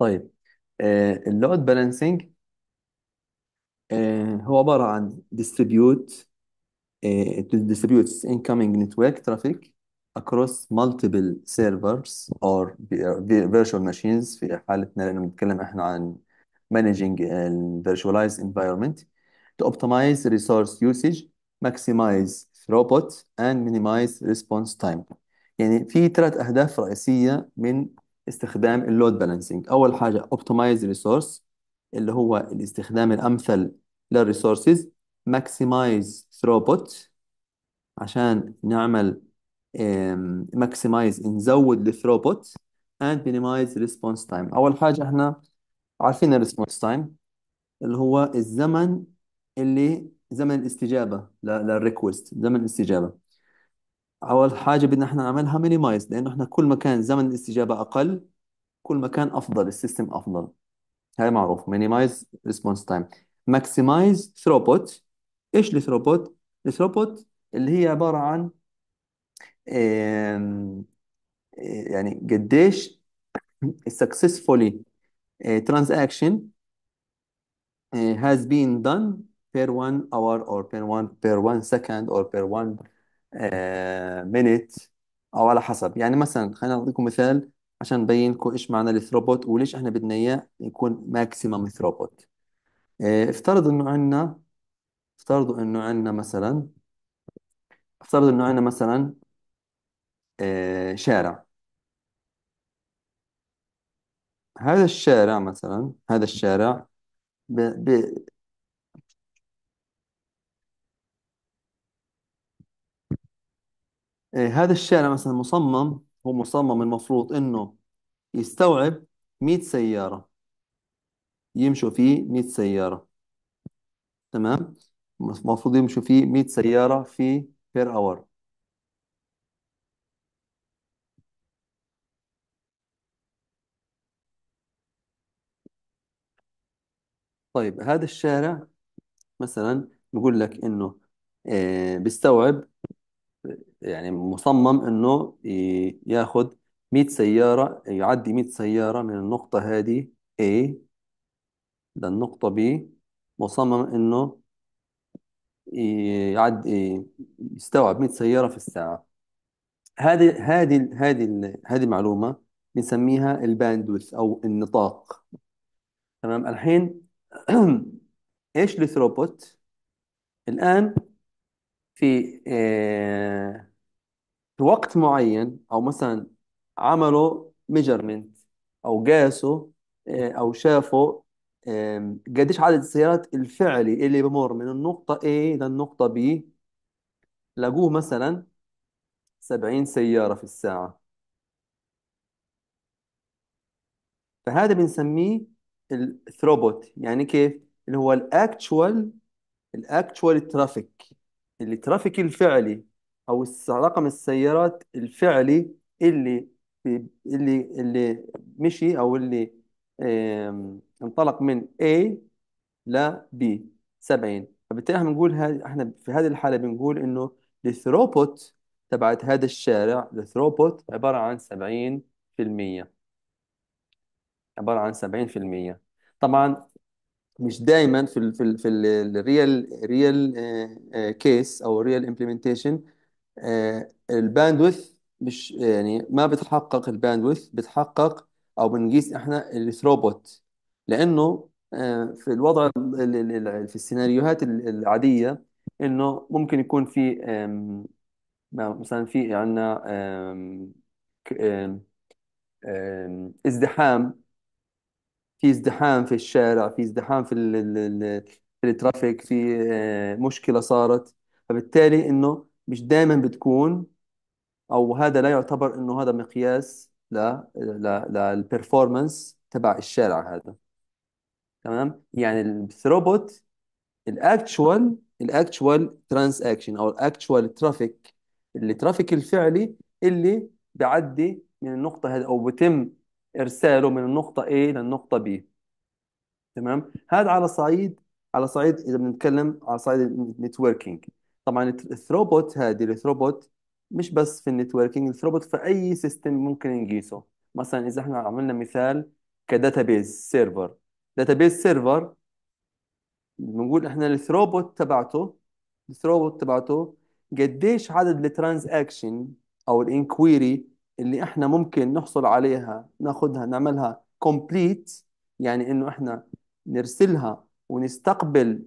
طيب اللود بالانسنج هو عبارة عن distribute uh, it distributes incoming network traffic across multiple servers or virtual machines في حالتنا لأنه بنتكلم إحنا عن managing a virtualized environment to optimize resource usage maximize throughput and minimize response time يعني في ثلاث أهداف رئيسية من استخدام اللود بالانسنج اول حاجه اوبتمايز ريسورس اللي هو الاستخدام الامثل للريسورسز ماكسمايز ثروبوت عشان نعمل ماكسمايز نزود الثروبوت and minimize response time اول حاجه احنا عارفين الريسبونس تايم اللي هو الزمن اللي زمن الاستجابه للريكوست زمن الاستجابه اول حاجه بدنا احنا نعملها مينيمايز لانه احنا كل ما كان زمن الاستجابه اقل كل ما كان افضل السيستم افضل هاي معروف مينيمايز ريسبونس تايم ماكسمايز ثروبوت ايش الثروبوت الثروبوت اللي هي عباره عن يعني قديش successfully a آه، transaction uh, has been done per one hour or per one per one second or per one مينيت آه، او على حسب يعني مثلا خلينا اعطيكم مثال عشان نبين لكم ايش معنى الثروبوت وليش احنا بدنا اياه يكون ماكسيمم ثروبوت آه، افترض انه عندنا افترضوا انه عندنا مثلا افترض انه عندنا مثلا آه، شارع هذا الشارع مثلا هذا الشارع ب... ب... إيه، هذا الشارع مثلا مصمم هو مصمم المفروض انه يستوعب 100 سيارة يمشوا فيه 100 سيارة تمام المفروض يمشوا فيه 100 سيارة في بير اور طيب هذا الشارع مثلا بقول لك انه إيه، بيستوعب يعني مصمم انه ياخذ 100 سيارة يعدي 100 سيارة من النقطة هذه A للنقطة B مصمم انه يعدي يستوعب 100 سيارة في الساعة هذه هذه هذه هذه المعلومة بنسميها الباندوث او النطاق تمام الحين ايش الثروبوت الآن في آه، في وقت معين او مثلا عملوا ميجرمنت او قاسوا آه، او شافوا قديش عدد السيارات الفعلي اللي بمر من النقطة A للنقطة B لقوه مثلا 70 سيارة في الساعة فهذا بنسميه الثروبوت يعني كيف اللي هو الاكتشوال الاكتشوال ترافيك الترافيك الفعلي او رقم السيارات الفعلي اللي اللي اللي مشي او اللي انطلق من A ل B 70 فبالتالي احنا بنقول احنا في هذه الحاله بنقول انه الثروبوت تبعت هذا الشارع الثروبوت عباره عن 70% عباره عن 70% طبعا مش دايما في الـ في الـ في الريال ريال كيس او ريال امبلمنتيشن آه، الباندوث مش يعني ما بتحقق الباندوث بتحقق او بنقيس احنا الثروبوت لانه آه، في الوضع في السيناريوهات العاديه انه ممكن يكون في مثلا في عندنا ازدحام في ازدحام في الشارع في ازدحام في في الترافيك في آه، مشكلة صارت فبالتالي انه مش دائما بتكون او هذا لا يعتبر انه هذا مقياس ل ل للبرفورمانس تبع الشارع هذا تمام يعني الثروبوت الاكتشوال الاكتشوال ترانس اكشن او الاكتشوال ترافيك الترافيك الفعلي اللي بيعدي من النقطة هذه او بتم ارساله من النقطه A للنقطه B تمام هذا على صعيد على صعيد اذا بنتكلم على صعيد النتوركينج طبعا الثروبوت هذه الثروبوت مش بس في النتوركينج الثروبوت في اي سيستم ممكن نقيسه مثلا اذا احنا عملنا مثال كداتابيز سيرفر داتابيز سيرفر بنقول احنا الثروبوت تبعته الثروبوت تبعته قديش عدد الترانزاكشن او الانكويري اللي احنا ممكن نحصل عليها ناخذها نعملها كومبليت يعني انه احنا نرسلها ونستقبل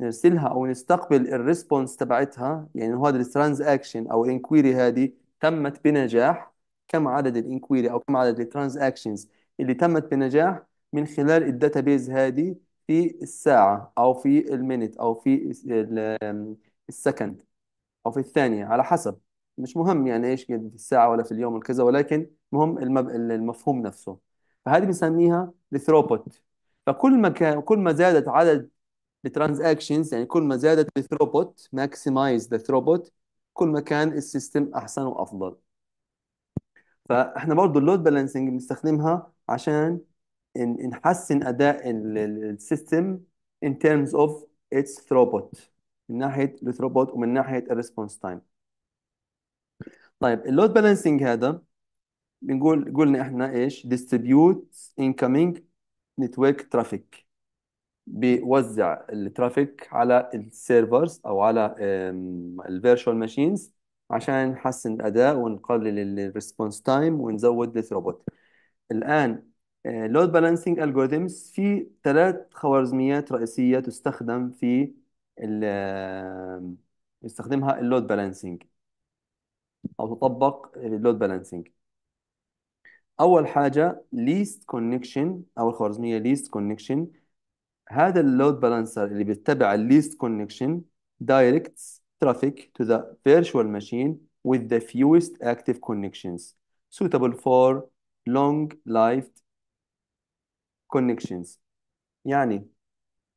نرسلها او نستقبل الريسبونس تبعتها يعني هذا الترانزاكشن او انكويري هذه تمت بنجاح كم عدد الانكويري او كم عدد الترانزاكشنز اللي تمت بنجاح من خلال الداتابيز هذه في الساعة او في المينت او في السكند او في الثانية على حسب مش مهم يعني ايش في الساعه ولا في اليوم وكذا ولكن مهم المب... المفهوم نفسه فهذه بنسميها الثروبوت فكل ما كان كل ما زادت عدد الترانزاكشنز يعني كل ما زادت الثروبوت ماكسمايز ذا ثروبوت كل ما كان السيستم احسن وافضل فاحنا برضه اللود بالانسنج بنستخدمها عشان نحسن اداء السيستم in terms of its ثروبوت من ناحيه الثروبوت ومن ناحيه الريسبونس تايم طيب اللود بالانسنج هذا بنقول قلنا احنا ايش ديستريبيوت incoming نتورك ترافيك بيوزع الترافيك على السيرفرز او على الفيرتشوال ماشينز عشان نحسن الاداء ونقلل الريسبونس تايم ونزود الثروبوت الان لود بالانسنج الجوريثمز في ثلاث خوارزميات رئيسيه تستخدم في يستخدمها اللود بالانسنج او تطبق اللود بالانسنج اول حاجه ليست كونكشن او الخوارزميه ليست كونكشن هذا اللود بالانسر اللي بيتبع الليست كونكشن directs traffic to the virtual machine with the fewest active connections suitable for long-lived connections يعني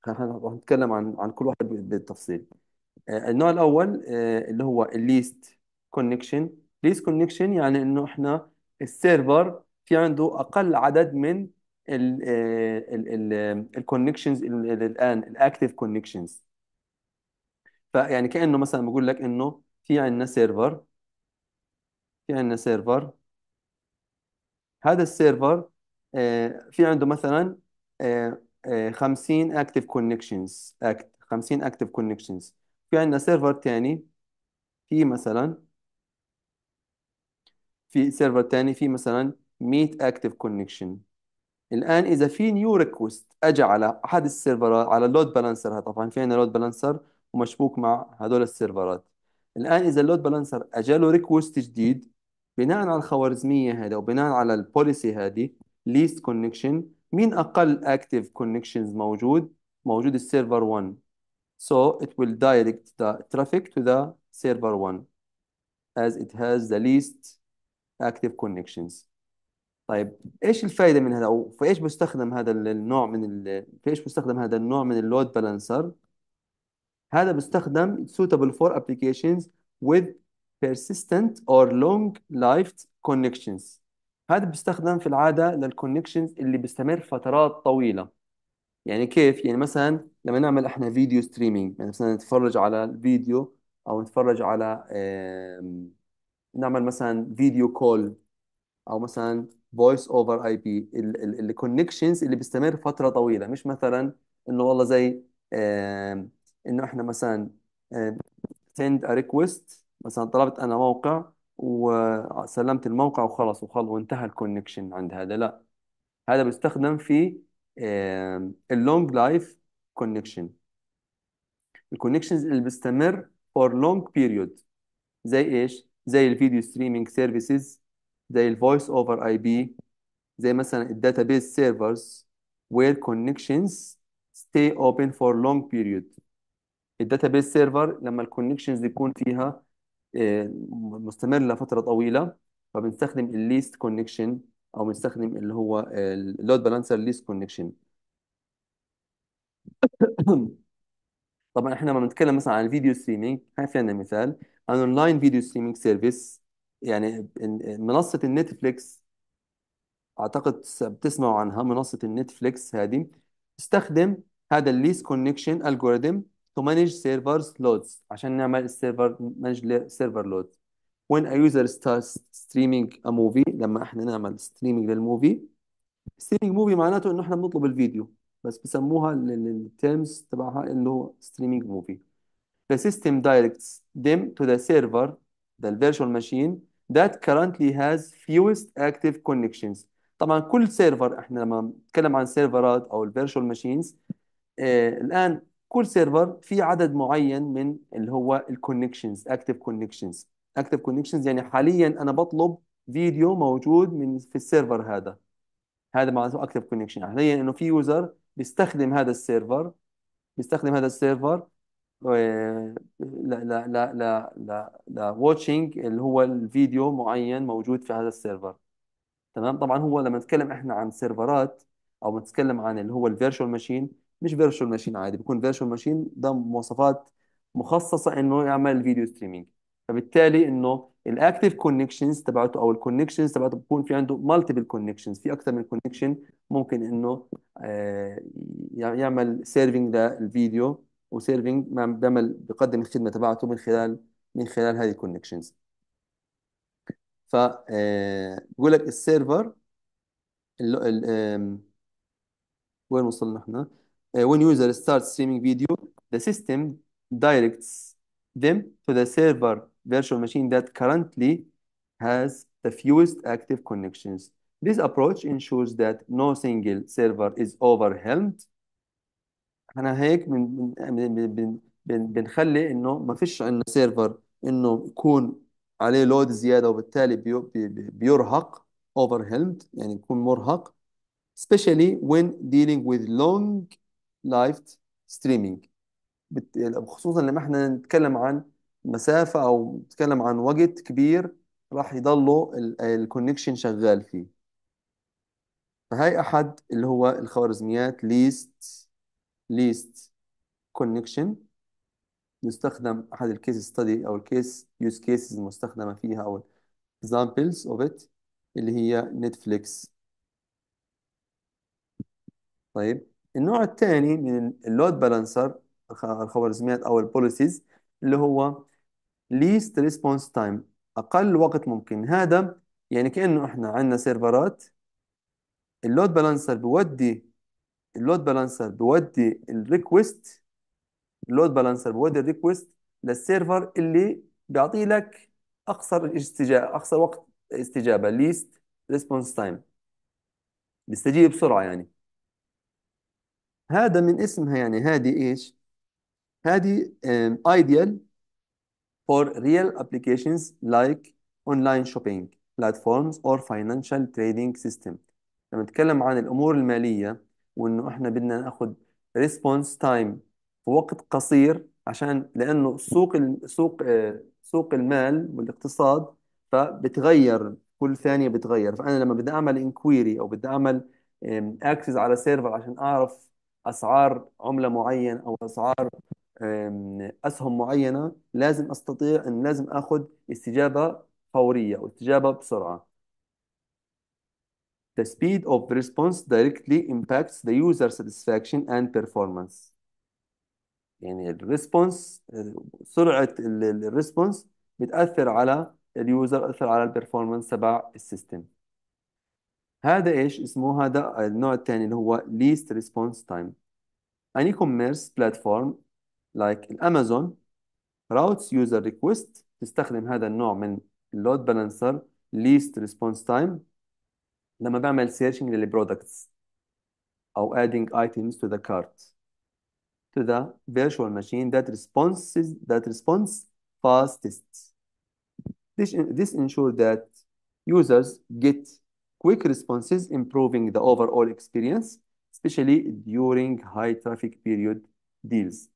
هنتكلم عن عن كل واحد بالتفصيل آه، النوع الأول آه، اللي هو least كونكشن ليس كونكشن يعني انه احنا السيرفر في عنده اقل عدد من الكونكشنز آه، آه، الان الاكتف كونكشنز فيعني كانه مثلا بقول لك انه في عندنا سيرفر في عندنا سيرفر هذا السيرفر آه، في عنده مثلا 50 اكتف كونكشنز 50 اكتف كونكشنز في عندنا سيرفر ثاني في مثلا في سيرفر تاني في مثلا 100 اكتف كونكشن الان اذا في نيو ريكوست اجى على احد السيرفرات على اللود بالانسر طبعا في عندنا لود بالانسر ومشبوك مع هذول السيرفرات الان اذا اللود بالانسر له ريكوست جديد بناء على الخوارزميه هذا وبناء على البوليسي هذه ليست كونكشن مين اقل اكتف كونكشنز موجود موجود السيرفر 1 so it will direct the traffic to the server 1 as it has the least اكتف كونكشنز طيب ايش الفائده من هذا او في ايش بيستخدم هذا النوع من في ايش بيستخدم هذا النوع من اللود بالانسر هذا بيستخدم suitable for applications with persistent or long lived connections هذا بيستخدم في العاده للكونكشنز اللي بيستمر فترات طويله يعني كيف يعني مثلا لما نعمل احنا فيديو ستريمينج يعني مثلا نتفرج على الفيديو او نتفرج على نعمل مثلا فيديو كول او مثلا فويس اوفر اي بي الكونكشنز اللي بيستمر فتره طويله مش مثلا انه والله زي انه احنا مثلا سند ا ريكويست مثلا طلبت انا موقع وسلمت الموقع وخلص وخلص وانتهى الكونكشن عند هذا لا هذا بيستخدم في اللونج لايف كونكشن الكونكشنز اللي بيستمر فور لونج بيريود زي ايش زي الفيديو ستريمينج سيرفيسز زي الفويس اوفر اي بي زي مثلا الداتابيز سيرفرز where connections stay open for long period الداتابيز سيرفر لما الكونكشنز يكون فيها آه، مستمر لفتره طويله فبنستخدم الليست كونكشن او بنستخدم اللي هو اللود بالانسر ليست كونكشن طبعا احنا لما بنتكلم مثلا عن الفيديو ستريمينج هاي عندنا مثال an اونلاين فيديو ستريمينج سيرفيس يعني منصة النتفليكس أعتقد بتسمعوا عنها منصة النتفليكس هذه تستخدم هذا الليس كونكشن الجوريثم تو مانج سيرفرز لودز عشان نعمل السيرفر مانج سيرفر لود وين ا يوزر ستارت ستريمينج ا موفي لما احنا نعمل ستريمينج للموفي ستريمينج موفي معناته انه احنا بنطلب الفيديو بس بسموها التيرمز تبعها انه ستريمينج موفي the system directs them to the server, the virtual machine that currently has fewest active connections. طبعا كل سيرفر احنا لما نتكلم عن سيرفرات او الفيرشوال ماشينز آه الان كل سيرفر في عدد معين من اللي هو الكونكشنز اكتف كونكشنز اكتف كونكشنز يعني حاليا انا بطلب فيديو موجود من في السيرفر هذا هذا معناته اكتف كونكشن حاليا انه في يوزر بيستخدم هذا السيرفر بيستخدم هذا السيرفر آه، لا لا لا لا لا واتشنج اللي هو الفيديو معين موجود في هذا السيرفر تمام طبعا هو لما نتكلم احنا عن سيرفرات او نتكلم عن اللي هو الفيرشوال ماشين مش فيرشوال ماشين عادي بيكون فيرشوال ماشين ده مواصفات مخصصه انه يعمل الفيديو ستريمينج فبالتالي انه الاكتف كونكشنز تبعته او الكونكشنز تبعته بكون في عنده مالتيبل كونكشنز في اكثر من كونكشن ممكن انه آه، يعمل سيرفنج للفيديو وسيرفينج بيعمل بيقدم الخدمه تبعته من خلال من خلال هذه الكونكشنز ف بقول لك السيرفر وين وصلنا احنا؟ when user starts streaming video the system directs them to the server virtual machine that currently has the fewest active connections. This approach ensures that no single server is overwhelmed احنا هيك بن بن بن بن- بنخلي انه ما فيش عندنا سيرفر انه يكون عليه لود زياده وبالتالي بي- بي- بيرهق overwhelmed يعني يكون مرهق especially when dealing with long live streaming خصوصا لما احنا نتكلم عن مسافة او نتكلم عن وقت كبير راح يضلوا الكونكشن شغال فيه فهي احد اللي هو الخوارزميات least ليست كونكشن يستخدم احد الكيس ستادي او الكيس يوز كيسز المستخدمه فيها او examples of it اللي هي نتفليكس طيب النوع الثاني من اللود بالانسر الخوارزميات او البوليسيز اللي هو least response time اقل وقت ممكن هذا يعني كانه احنا عندنا سيرفرات اللود بالانسر بودي اللود بالانسر بيودي الريكوست اللود بالانسر بيودي الريكوست للسيرفر اللي بيعطي لك اقصر استجابه اقصر وقت استجابه ليست ريسبونس تايم بيستجيب بسرعه يعني هذا من اسمها يعني هذه ايش هذه ideal for real applications like online shopping platforms or financial trading system لما نتكلم عن الامور الماليه وانه احنا بدنا ناخذ ريسبونس تايم وقت قصير عشان لانه سوق سوق آه، سوق المال والاقتصاد فبتغير كل ثانيه بتغير فانا لما بدي اعمل انكويري او بدي اعمل اكسس على سيرفر عشان اعرف اسعار عمله معين او اسعار اسهم معينه لازم استطيع ان لازم اخذ استجابه فوريه واستجابه بسرعه The speed of response directly impacts the user satisfaction and performance. يعني response سرعة response بتأثر على user أثر على performance تبع السيستم هذا ايش اسمه هذا النوع الثاني اللي هو least response time an e-commerce platform like Amazon routes user request تستخدم هذا النوع من load balancer least response time لما بعمل سيرشنج للبرودكتس او adding items to the cart to the virtual machine that responds that responds fastest this this ensures that users get quick responses improving the overall experience especially during high traffic period deals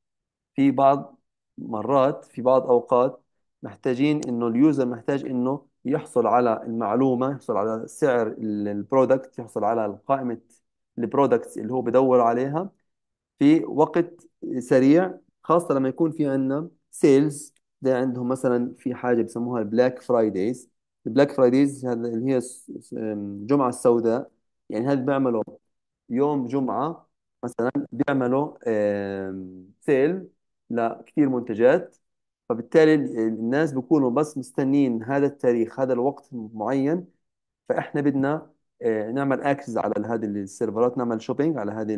في بعض مرات في بعض اوقات محتاجين انه اليوزر محتاج انه يحصل على المعلومة يحصل على سعر البرودكت يحصل على قائمة البرودكتس اللي هو بدور عليها في وقت سريع خاصة لما يكون في عندنا سيلز زي عندهم مثلا في حاجة بيسموها البلاك فرايديز البلاك فرايديز هذا اللي هي الجمعة السوداء يعني هذا بيعملوا يوم جمعة مثلا بيعملوا سيل لكثير منتجات فبالتالي الناس بيكونوا بس مستنين هذا التاريخ هذا الوقت معين فاحنا بدنا آه، نعمل اكسس على هذه السيرفرات نعمل شوبينج على هذه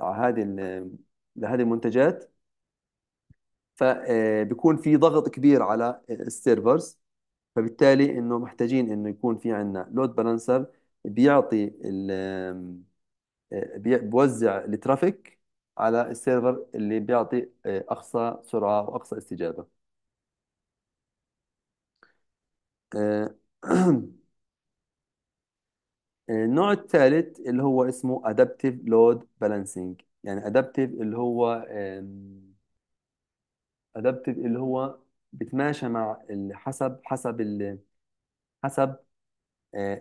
على هذه لهذه المنتجات فبيكون آه، في ضغط كبير على السيرفرز فبالتالي انه محتاجين انه يكون في عندنا لود بالانسر بيعطي آه، بيوزع الترافيك على السيرفر اللي بيعطي آه، أقصى سرعة وأقصى استجابة آه، آه، النوع الثالث اللي هو اسمه Adaptive Load Balancing يعني Adaptive اللي هو Adaptive اللي هو بتماشى مع حسب حسب حسب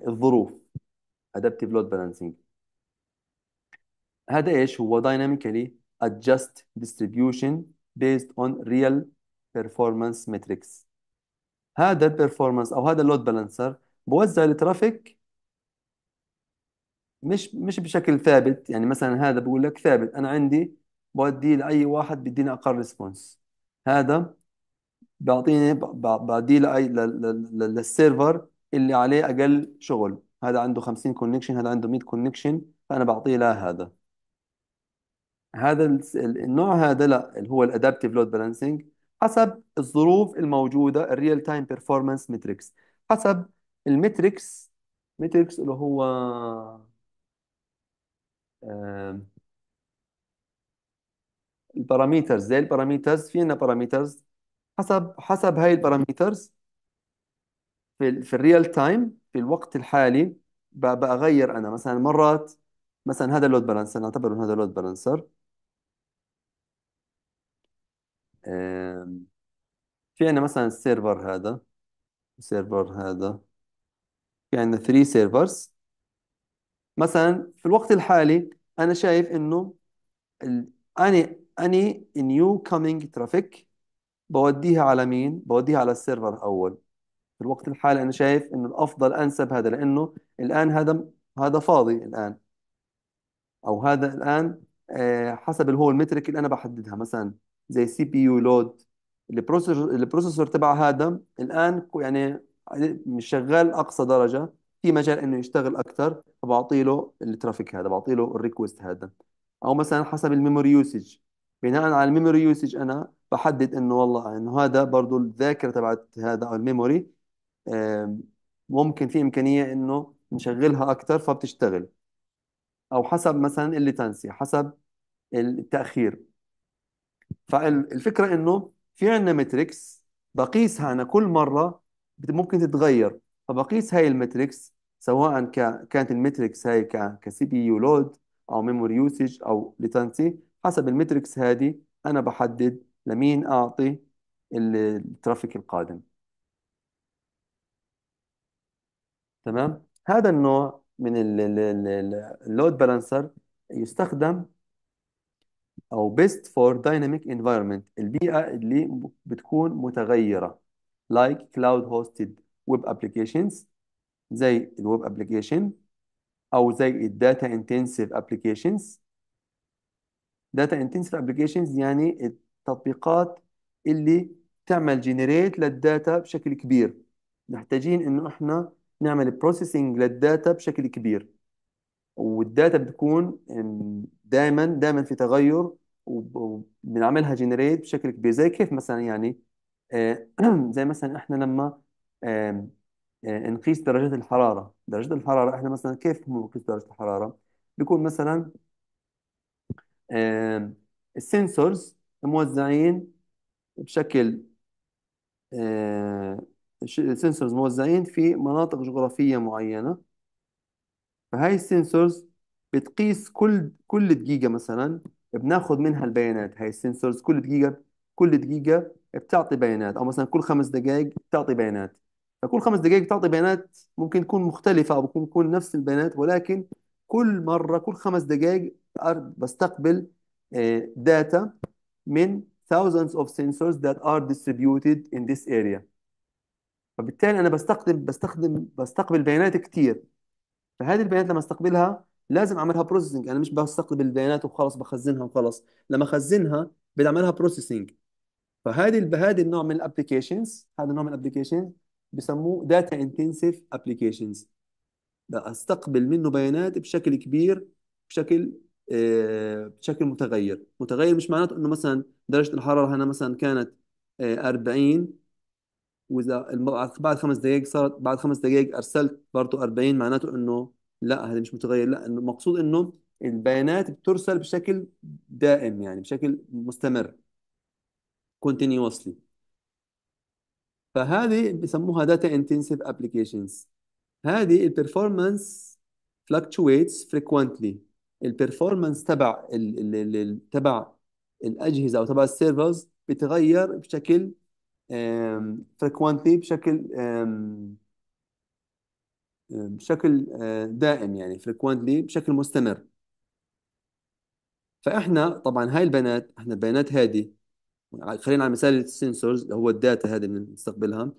الظروف Adaptive Load Balancing هذا ايش هو dynamically adjust distribution based on real performance metrics هذا performance او هذا اللود بالانسر بوزع الترافيك مش مش بشكل ثابت يعني مثلا هذا بقول لك ثابت انا عندي بوديه لاي واحد بيديني اقل ريسبونس هذا بيعطيني بعديه لاي للسيرفر اللي عليه اقل شغل هذا عنده 50 كونكشن هذا عنده 100 كونكشن فانا بعطيه لهذا هذا هذا النوع هذا لا اللي هو الادابتيف لود بالانسنج حسب الظروف الموجوده الريل تايم بيرفورمانس متريكس حسب المتريكس متريكس اللي هو الباراميترز زي الباراميترز في عندنا باراميترز حسب حسب هاي الباراميترز في في الريال تايم في الوقت الحالي بغير انا مثلا مرات مثلا هذا اللود بالانسر نعتبره هذا اللود بالانسر في عندنا مثلا السيرفر هذا السيرفر هذا في عندنا 3 سيرفرز مثلا في الوقت الحالي انا شايف انه اني اني نيو كومينج ترافيك بوديها على مين؟ بوديها على السيرفر الاول في الوقت الحالي انا شايف انه الافضل انسب هذا لانه الان هذا هذا فاضي الان او هذا الان آه، حسب اللي هو المترك اللي انا بحددها مثلا زي سي بي يو لود البروسيسور البروسيسور تبع هذا الان يعني مش شغال اقصى درجه في مجال انه يشتغل اكثر فبعطي له الترافيك هذا بعطي له الريكوست هذا او مثلا حسب الميموري يوسج بناء على الميموري يوسج انا بحدد انه والله انه هذا برضه الذاكره تبعت هذا او الميموري ممكن في امكانيه انه نشغلها اكثر فبتشتغل او حسب مثلا الليتنسي حسب التاخير فالفكره انه في عندنا متريكس بقيسها انا كل مره ممكن تتغير فبقيس هاي المتريكس سواء ك... كانت المتريكس هاي ك... كسي بي يو لود او ميموري يوسج او ليتنسي حسب المتريكس هذه انا بحدد لمين اعطي الترافيك القادم تمام هذا النوع من اللود بالانسر يستخدم او best for dynamic environment البيئه اللي بتكون متغيره like cloud hosted web applications زي الويب ابلكيشن او زي الداتا انتنسيف ابلكيشنز داتا انتنسيف ابلكيشنز يعني التطبيقات اللي تعمل جنريت للداتا بشكل كبير محتاجين انه احنا نعمل بروسيسنج للداتا بشكل كبير والداتا بتكون دائما دائما في تغير وبنعملها جنريت بشكل كبير زي كيف مثلا يعني آه، زي مثلا احنا لما آه، نقيس درجة الحرارة درجة الحرارة احنا مثلا كيف بنقيس درجة الحرارة بيكون مثلا السنسورز موزعين بشكل السنسورز موزعين في مناطق جغرافية معينة فهاي السنسورز بتقيس كل كل دقيقة مثلا بناخد منها البيانات هاي السنسورز كل دقيقة كل دقيقة بتعطي بيانات أو مثلا كل خمس دقائق بتعطي بيانات فكل خمس دقائق بتعطي بيانات ممكن تكون مختلفة أو ممكن تكون نفس البيانات ولكن كل مرة كل خمس دقائق بستقبل داتا آه، من thousands of sensors that are distributed in this area فبالتالي أنا بستخدم بستخدم بستقبل بيانات كثير فهذه البيانات لما استقبلها لازم اعملها بروسيسنج انا مش بستقبل البيانات وخلص بخزنها وخلص لما اخزنها بدي اعملها بروسيسنج فهذه هذه النوع من الابلكيشنز هذا النوع من الابلكيشنز بسموه داتا انتنسيف ابلكيشنز استقبل منه بيانات بشكل كبير بشكل آه، بشكل متغير متغير مش معناته انه مثلا درجه الحراره هنا مثلا كانت 40 آه، واذا بعد خمس دقائق صارت بعد خمس دقائق ارسلت برضه 40 معناته انه لا هذا مش متغير لا المقصود انه البيانات بترسل بشكل دائم يعني بشكل مستمر continuously فهذه بسموها data intensive applications هذه البرفورمانس fluctuates frequently البرفورمانس تبع ال ال ال تبع الاجهزه او تبع السيرفرز بتغير بشكل frequently بشكل بشكل آه، دائم يعني فريكوينتلي بشكل مستمر فاحنا طبعا هاي البيانات احنا البيانات هذه خلينا على مثال السنسورز اللي هو الداتا هذه اللي بنستقبلها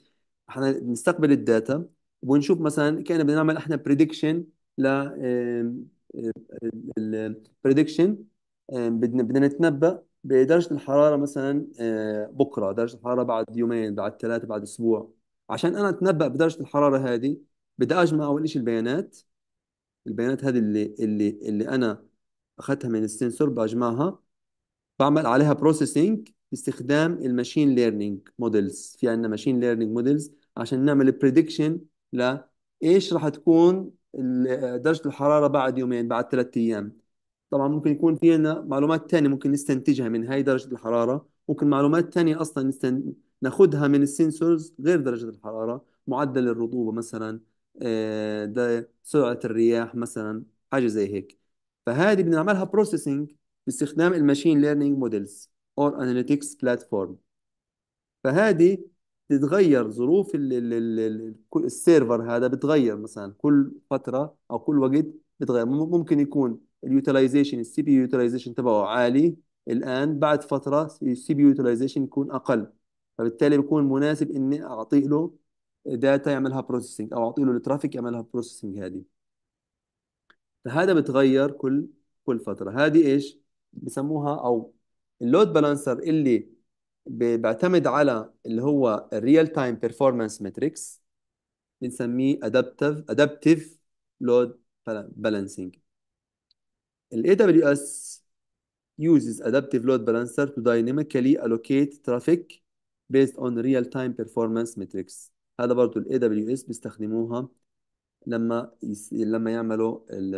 احنا بنستقبل الداتا ونشوف مثلا كان بدنا نعمل احنا بريدكشن ل البريدكشن بدنا بدنا نتنبأ بدرجة الحرارة مثلا آه، بكرة درجة الحرارة بعد يومين بعد ثلاثة بعد أسبوع عشان أنا أتنبأ بدرجة الحرارة هذه بدي اجمع اول شيء البيانات البيانات هذه اللي اللي اللي انا اخذتها من السنسور بجمعها بعمل عليها بروسيسنج باستخدام الماشين ليرنينج موديلز في عندنا ماشين ليرنينج موديلز عشان نعمل بريدكشن لايش راح تكون درجة الحرارة بعد يومين بعد ثلاثة أيام طبعا ممكن يكون في عندنا معلومات ثانيه ممكن نستنتجها من هاي درجة الحرارة ممكن معلومات ثانيه أصلا نستن... من السنسورز غير درجة الحرارة معدل الرطوبة مثلا آه، ده سرعة الرياح مثلا حاجة زي هيك فهذه بنعملها بروسيسنج باستخدام الماشين ليرنينج موديلز اور اناليتكس بلاتفورم فهذه تتغير ظروف السيرفر هذا بتغير مثلا كل فترة او كل وقت بتغير ممكن يكون اليوتيلايزيشن السي بي يوتيلايزيشن تبعه عالي الان بعد فترة السي بي يوتيلايزيشن يكون اقل فبالتالي بيكون مناسب اني اعطيه له داتا يعملها بروسيسنج او اعطي له الترافيك يعملها بروسيسنج هذه فهذا بتغير كل كل فتره هذه ايش بسموها او اللود بالانسر اللي بيعتمد على اللي هو الريال تايم بيرفورمانس ماتريكس بنسميه ادابتيف ادابتيف لود بالانسنج ال AWS uses adaptive load balancer to dynamically allocate traffic based on real-time performance metrics هذا برضو الـ AWS بيستخدموها لما يس... لما يعملوا ال...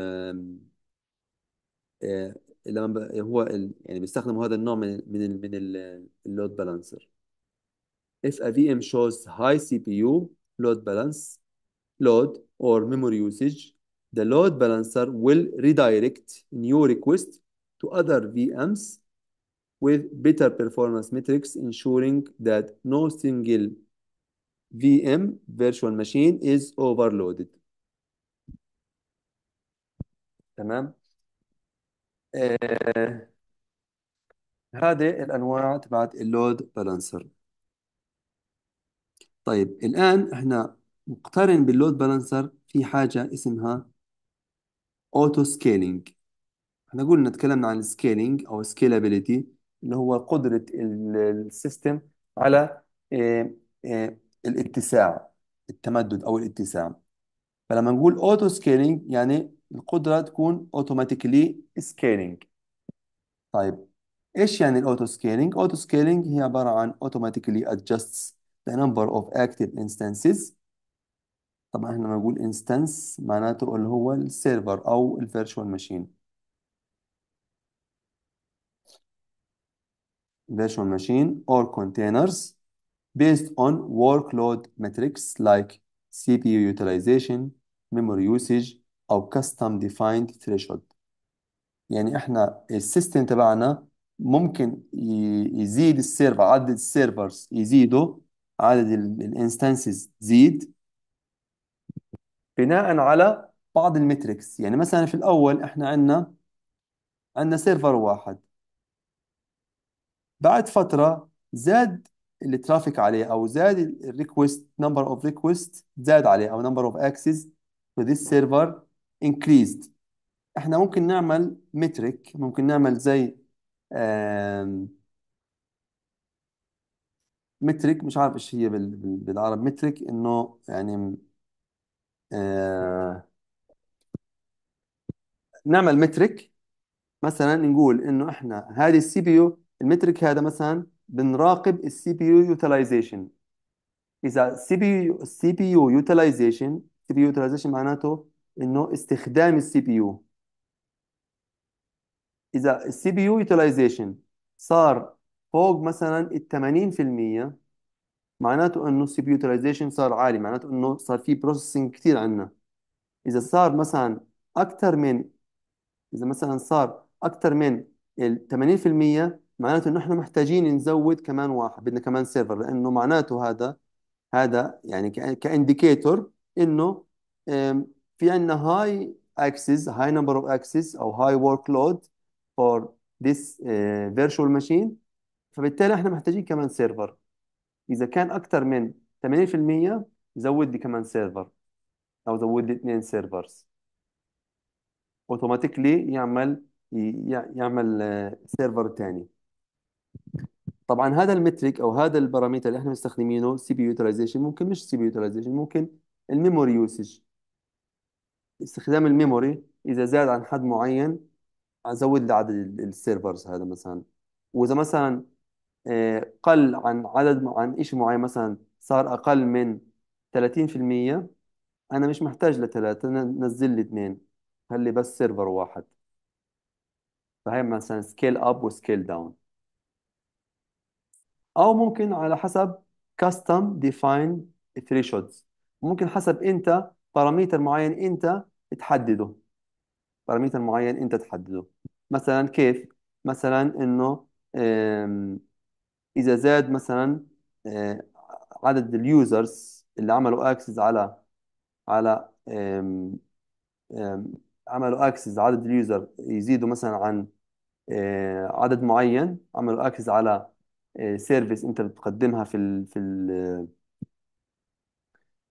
لما ب... هو ال... يعني بيستخدموا هذا النوع من من ال... من اللود بالانسر if a VM shows high CPU load balance load or memory usage the load balancer will redirect new request to other VMs with better performance metrics ensuring that no single VM virtual machine is overloaded تمام آه هذه الانواع تبعت اللود بالانسر طيب الان احنا مقترن باللود بالانسر في حاجه اسمها اوتو سكيلينج احنا قلنا تكلمنا عن السكيلينج او سكيلابيليتي اللي هو قدره السيستم على آه آه الاتساع التمدد او الاتساع فلما نقول اوتو سكيلينج يعني القدره تكون اوتوماتيكلي سكيلينج طيب ايش يعني الاوتو سكيلينج اوتو سكيلينج هي عباره عن اوتوماتيكلي adjusts the number of active instances طبعا احنا لما نقول instance معناته اللي هو السيرفر او الفيرتشوال ماشين virtual machine or containers based on workload metrics like CPU utilization, memory usage أو custom defined threshold يعني احنا السيستم تبعنا ممكن يزيد السيرفر عدد السيرفرز يزيدوا عدد الانستانسز تزيد بناء على بعض المتركس يعني مثلا في الاول احنا عندنا عندنا سيرفر واحد بعد فترة زاد الترافيك عليه او زاد الريكوست نمبر اوف ريكوست زاد عليه او نمبر اوف اكسس تو ذيس سيرفر increased احنا ممكن نعمل مترك ممكن نعمل زي مترك مش عارف ايش هي بالعرب مترك انه يعني آه، نعمل مترك مثلا نقول انه احنا هذه السي بي يو المترك هذا مثلا بنراقب السي بي يو يوتيلايزيشن اذا السي بي يو السي بي يو يوتيلايزيشن السي بي يو يوتيلايزيشن معناته انه استخدام السي بي يو اذا السي بي يو يوتيلايزيشن صار فوق مثلا ال 80% معناته انه السي بي يوتيلايزيشن صار عالي معناته انه صار في بروسيسنج كثير عندنا اذا صار مثلا اكثر من اذا مثلا صار اكثر من ال 80% معناته انه احنا محتاجين نزود كمان واحد بدنا كمان سيرفر لانه معناته هذا هذا يعني كانديكيتور انه في عندنا هاي اكسس هاي نمبر اوف اكسس او هاي ورك لود فور ذس فيرتشوال ماشين فبالتالي احنا محتاجين كمان سيرفر اذا كان اكثر من 80% زود لي كمان سيرفر او زود لي اثنين سيرفرز اوتوماتيكلي يعمل يعمل سيرفر آه، ثاني طبعا هذا المتريك او هذا البارامتر اللي احنا مستخدمينه سي بي يوتيلايزيشن ممكن مش سي بي يوتيلايزيشن ممكن الميموري يوسج استخدام الميموري اذا زاد عن حد معين ازود لعدد السيرفرز هذا مثلا واذا مثلا آه، قل عن عدد عن شيء معين مثلا صار اقل من 30% انا مش محتاج لثلاثه انا نزل لي اثنين خلي بس سيرفر واحد فهي مثلا سكيل اب وسكيل داون او ممكن على حسب custom defined thresholds shots ممكن حسب انت باراميتر معين انت تحدده باراميتر معين انت تحدده مثلا كيف مثلا انه اذا زاد مثلا آه، عدد اليوزرز اللي عملوا اكسس على على عملوا اكسس عدد اليوزر يزيدوا مثلا عن آه، عدد معين عملوا اكسس على سيرفيس آه، انت بتقدمها في الـ في الـ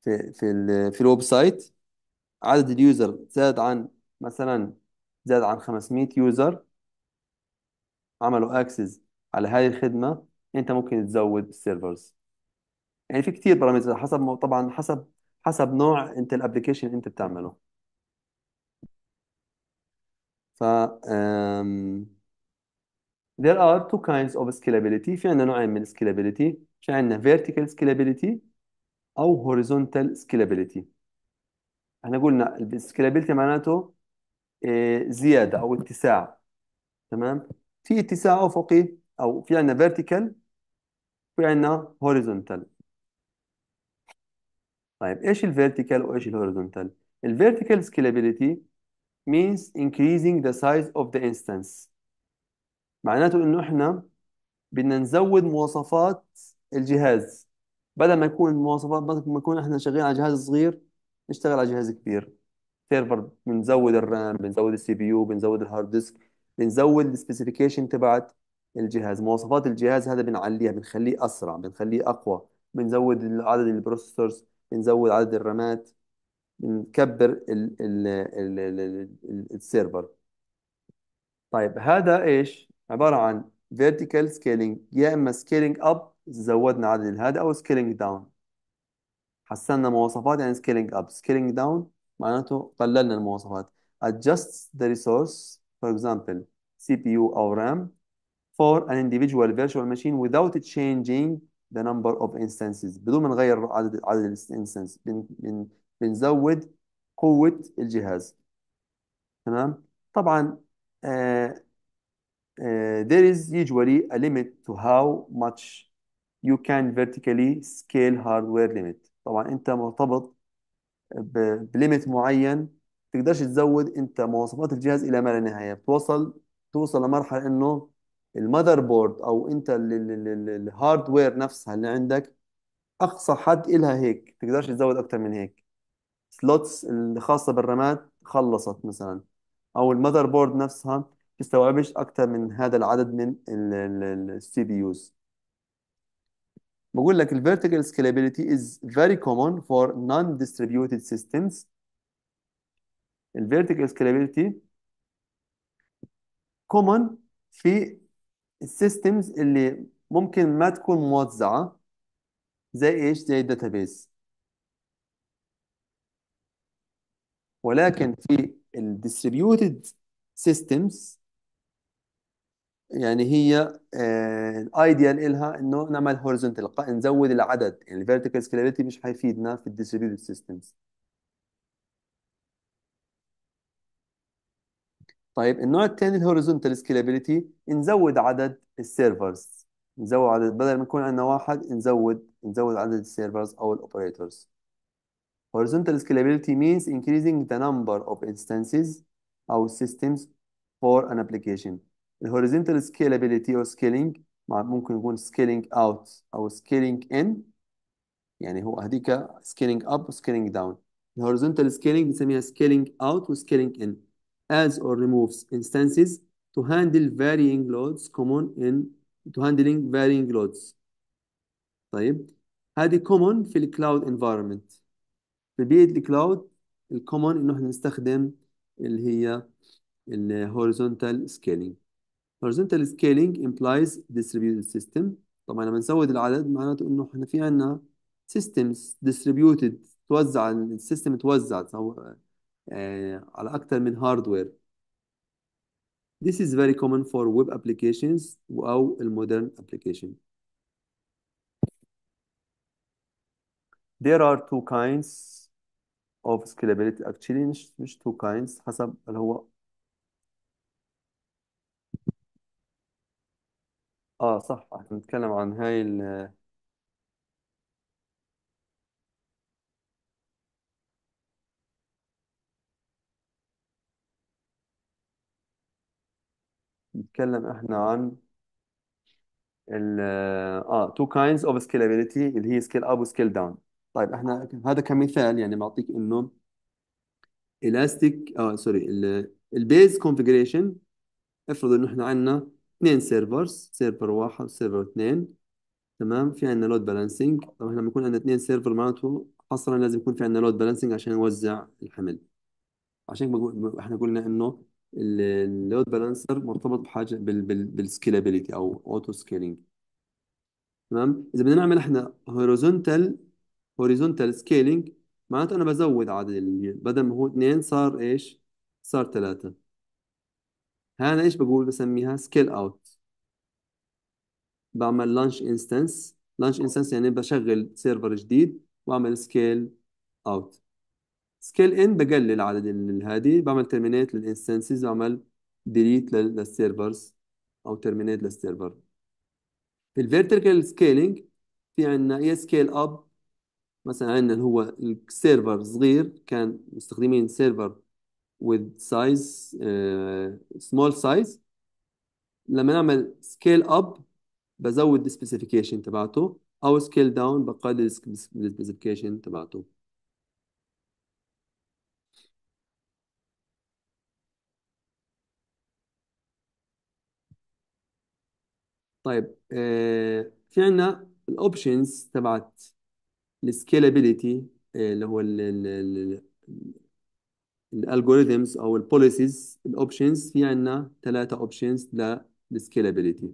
في في الـ في الويب سايت عدد اليوزر زاد عن مثلا زاد عن 500 يوزر عملوا اكسس على هذه الخدمه انت ممكن تزود السيرفرز يعني في كتير برامج حسب طبعا حسب حسب نوع انت الابلكيشن انت بتعمله ف أم... there are two kinds of scalability في عندنا نوعين من scalability في عندنا vertical scalability أو horizontal scalability احنا قلنا scalability معناته زيادة أو اتساع تمام في اتساع أفقي أو في عندنا vertical في عندنا horizontal طيب إيش vertical وإيش ال vertical scalability means increasing the size of the instance معناته انه احنا بدنا نزود مواصفات الجهاز بدل ما يكون مواصفات بدل ما يكون احنا شغالين على جهاز صغير نشتغل على جهاز كبير سيرفر بنزود الرام بنزود السي بي يو بنزود الهارد ديسك بنزود السبيسيفيكيشن تبعت الجهاز مواصفات الجهاز هذا بنعليها بنخليه اسرع بنخليه اقوى بنزود عدد البروسيسورز بنزود عدد الرامات بنكبر السيرفر طيب هذا ايش عبارة عن vertical scaling يا إما scaling up زودنا عدد هذا أو scaling down حسنا مواصفات يعني scaling up scaling down معناته قللنا المواصفات adjusts the resource for example CPU أو RAM for an individual virtual machine without changing the number of instances بدون ما نغير عدد عدد الانستنس بن بن بنزود قوة الجهاز تمام طبعا آه Uh, there is usually a limit to how much you can vertically scale hardware limit طبعا انت مرتبط بليمت معين تقدرش تزود انت مواصفات الجهاز الى ما لا نهايه بتوصل توصل لمرحله انه المذر بورد او انت الهاردوير نفسها اللي عندك اقصى حد الها هيك تقدرش تزود اكثر من هيك سلوتس الخاصه بالرامات خلصت مثلا او المذر بورد نفسها تستوعبش اكتر من هذا العدد من السي بي يوز بقول لك ال vertical scalability is very common for non-distributed systems. ال vertical scalability common في systems اللي ممكن ما تكون موزعة زي ايش؟ زي database ولكن في ال distributed systems يعني هي الايديال آه، الها انه نعمل هوريزونتال نزود العدد يعني الفيرتيكال سكيلابيلتي مش حيفيدنا في الديستريبيوتد سيستمز طيب النوع الثاني الهوريزونتال سكيلابيلتي نزود عدد السيرفرز نزود عدد بدل ما يكون عندنا واحد نزود نزود عدد السيرفرز او الاوبريتورز horizontal scalability means increasing the number of instances او systems for an application الهوريزونتال سكيلابيليتي او سكيلينج ممكن يكون سكيلينج اوت او سكيلينج ان يعني هو هذيك سكيلينج اب وسكيلينج داون الهوريزونتال سكيلينج بنسميها سكيلينج اوت وسكيلينج ان as or removes instances to handle varying loads common in to handling varying loads طيب هذه common في الكلاود environment في بيئة الكلاود الكومون انه احنا نستخدم اللي هي الهوريزونتال سكيلينج horizontal scaling implies distributed system طبعا لما نزود العدد معناته انه احنا في عندنا systems distributed توزع السيستم توزع آه على اكثر من هاردوير This is very common for web applications أو المودرن application. There are two kinds of scalability actually مش two kinds حسب اللي هو اه صح احنا بنتكلم عن هاي ال... نتكلم احنا عن ال اه تو kinds of scalability اللي هي scale up و scale down طيب احنا هذا كمثال يعني بعطيك انه elastic اه سوري البيز كونفجريشن افرض انه احنا عندنا اثنين سيرفرز سيرفر واحد وسيرفر اثنين تمام في عندنا لود بالانسنج طبعا احنا لما يكون عندنا اثنين سيرفر معناته حصرا لازم يكون في عندنا لود بالانسنج عشان نوزع الحمل عشان بقول احنا قلنا انه اللود بالانسر مرتبط بحاجه بالسكيلابيلتي او اوتو سكيلينج تمام اذا بدنا نعمل احنا هوريزونتال هوريزونتال سكيلينج معناته انا بزود عدد بدل ما هو اثنين صار ايش؟ صار ثلاثه انا ايش بقول بسميها سكيل اوت بعمل لانش انستنس لانش انستنس يعني بشغل سيرفر جديد واعمل سكيل اوت سكيل ان بقلل عدد الهادي بعمل ترمينيت للانستنسز بعمل ديليت للسيرفرز او ترمينيت للسيرفر في الفيرتيكال سكيلينج في عندنا ايه سكيل اب مثلا عندنا اللي هو السيرفر صغير كان مستخدمين سيرفر with size uh, small size لما نعمل scale up بزود specification تبعته او scale down بقلل specification تبعته طيب آه، في في عندنا الاوبشنز تبعت السكيلابيليتي آه، اللي هو الالجوريثمز او البوليسيز الاوبشنز في عندنا ثلاثه اوبشنز للسكيلابيليتي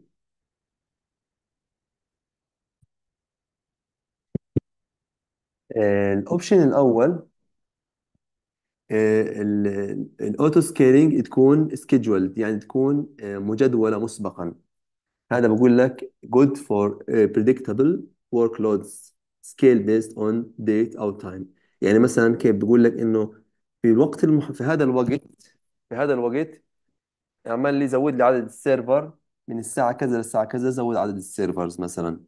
الاوبشن الاول آه، الاوتو سكيلينج تكون سكيدجولد يعني تكون آه، مجدوله مسبقا هذا بقول لك good for آه، predictable workloads scale based on date او time يعني مثلا كيف بقول لك انه في الوقت المح... في هذا الوقت في هذا الوقت اعمل لي زود لي عدد السيرفر من الساعة كذا للساعة كذا زود عدد السيرفرز مثلا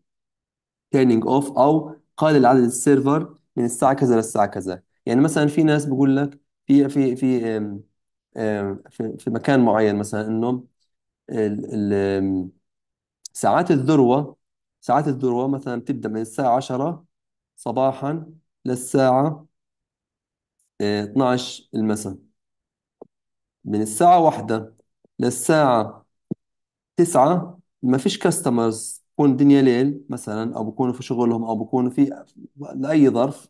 تيرنينج اوف أو قلل عدد السيرفر من الساعة كذا للساعة كذا يعني مثلا في ناس بقول لك في في في في في مكان معين مثلا إنه ال- ال- ساعات الذروة ساعات الذروة مثلا بتبدأ من الساعة 10 صباحا للساعة 12 المساء من الساعة واحدة للساعة تسعة ما فيش كاستمرز بكون الدنيا ليل مثلا أو بكونوا في شغلهم أو بكونوا في لأي ظرف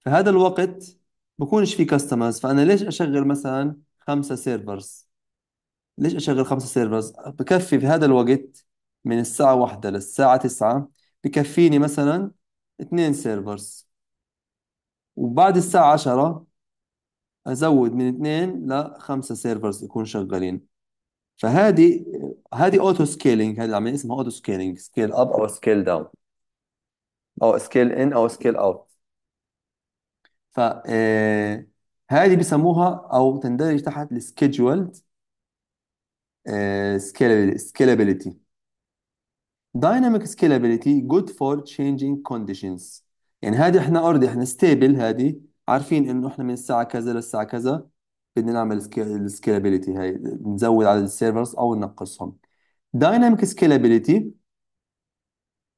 في هذا الوقت بكونش في كاستمرز فأنا ليش أشغل مثلا خمسة سيرفرز ليش أشغل خمسة سيرفرز بكفي في هذا الوقت من الساعة واحدة للساعة تسعة بكفيني مثلا اثنين سيرفرز وبعد الساعة 10 أزود من اثنين لخمسة سيرفرز يكون شغالين فهذه هذه أوتو سكيلينج هذه العملية اسمها أوتو سكيلينج سكيل أب أو سكيل داون أو سكيل إن أو سكيل أوت ف هذه آه، بسموها أو تندرج تحت السكيدجولد آه، scalability دايناميك scalability good for changing conditions يعني هذه احنا اوريدي احنا ستيبل هذه عارفين انه احنا من الساعه كذا للساعه كذا بدنا نعمل السكيلابيلتي هاي نزود عدد السيرفرز او ننقصهم دايناميك سكيلابيلتي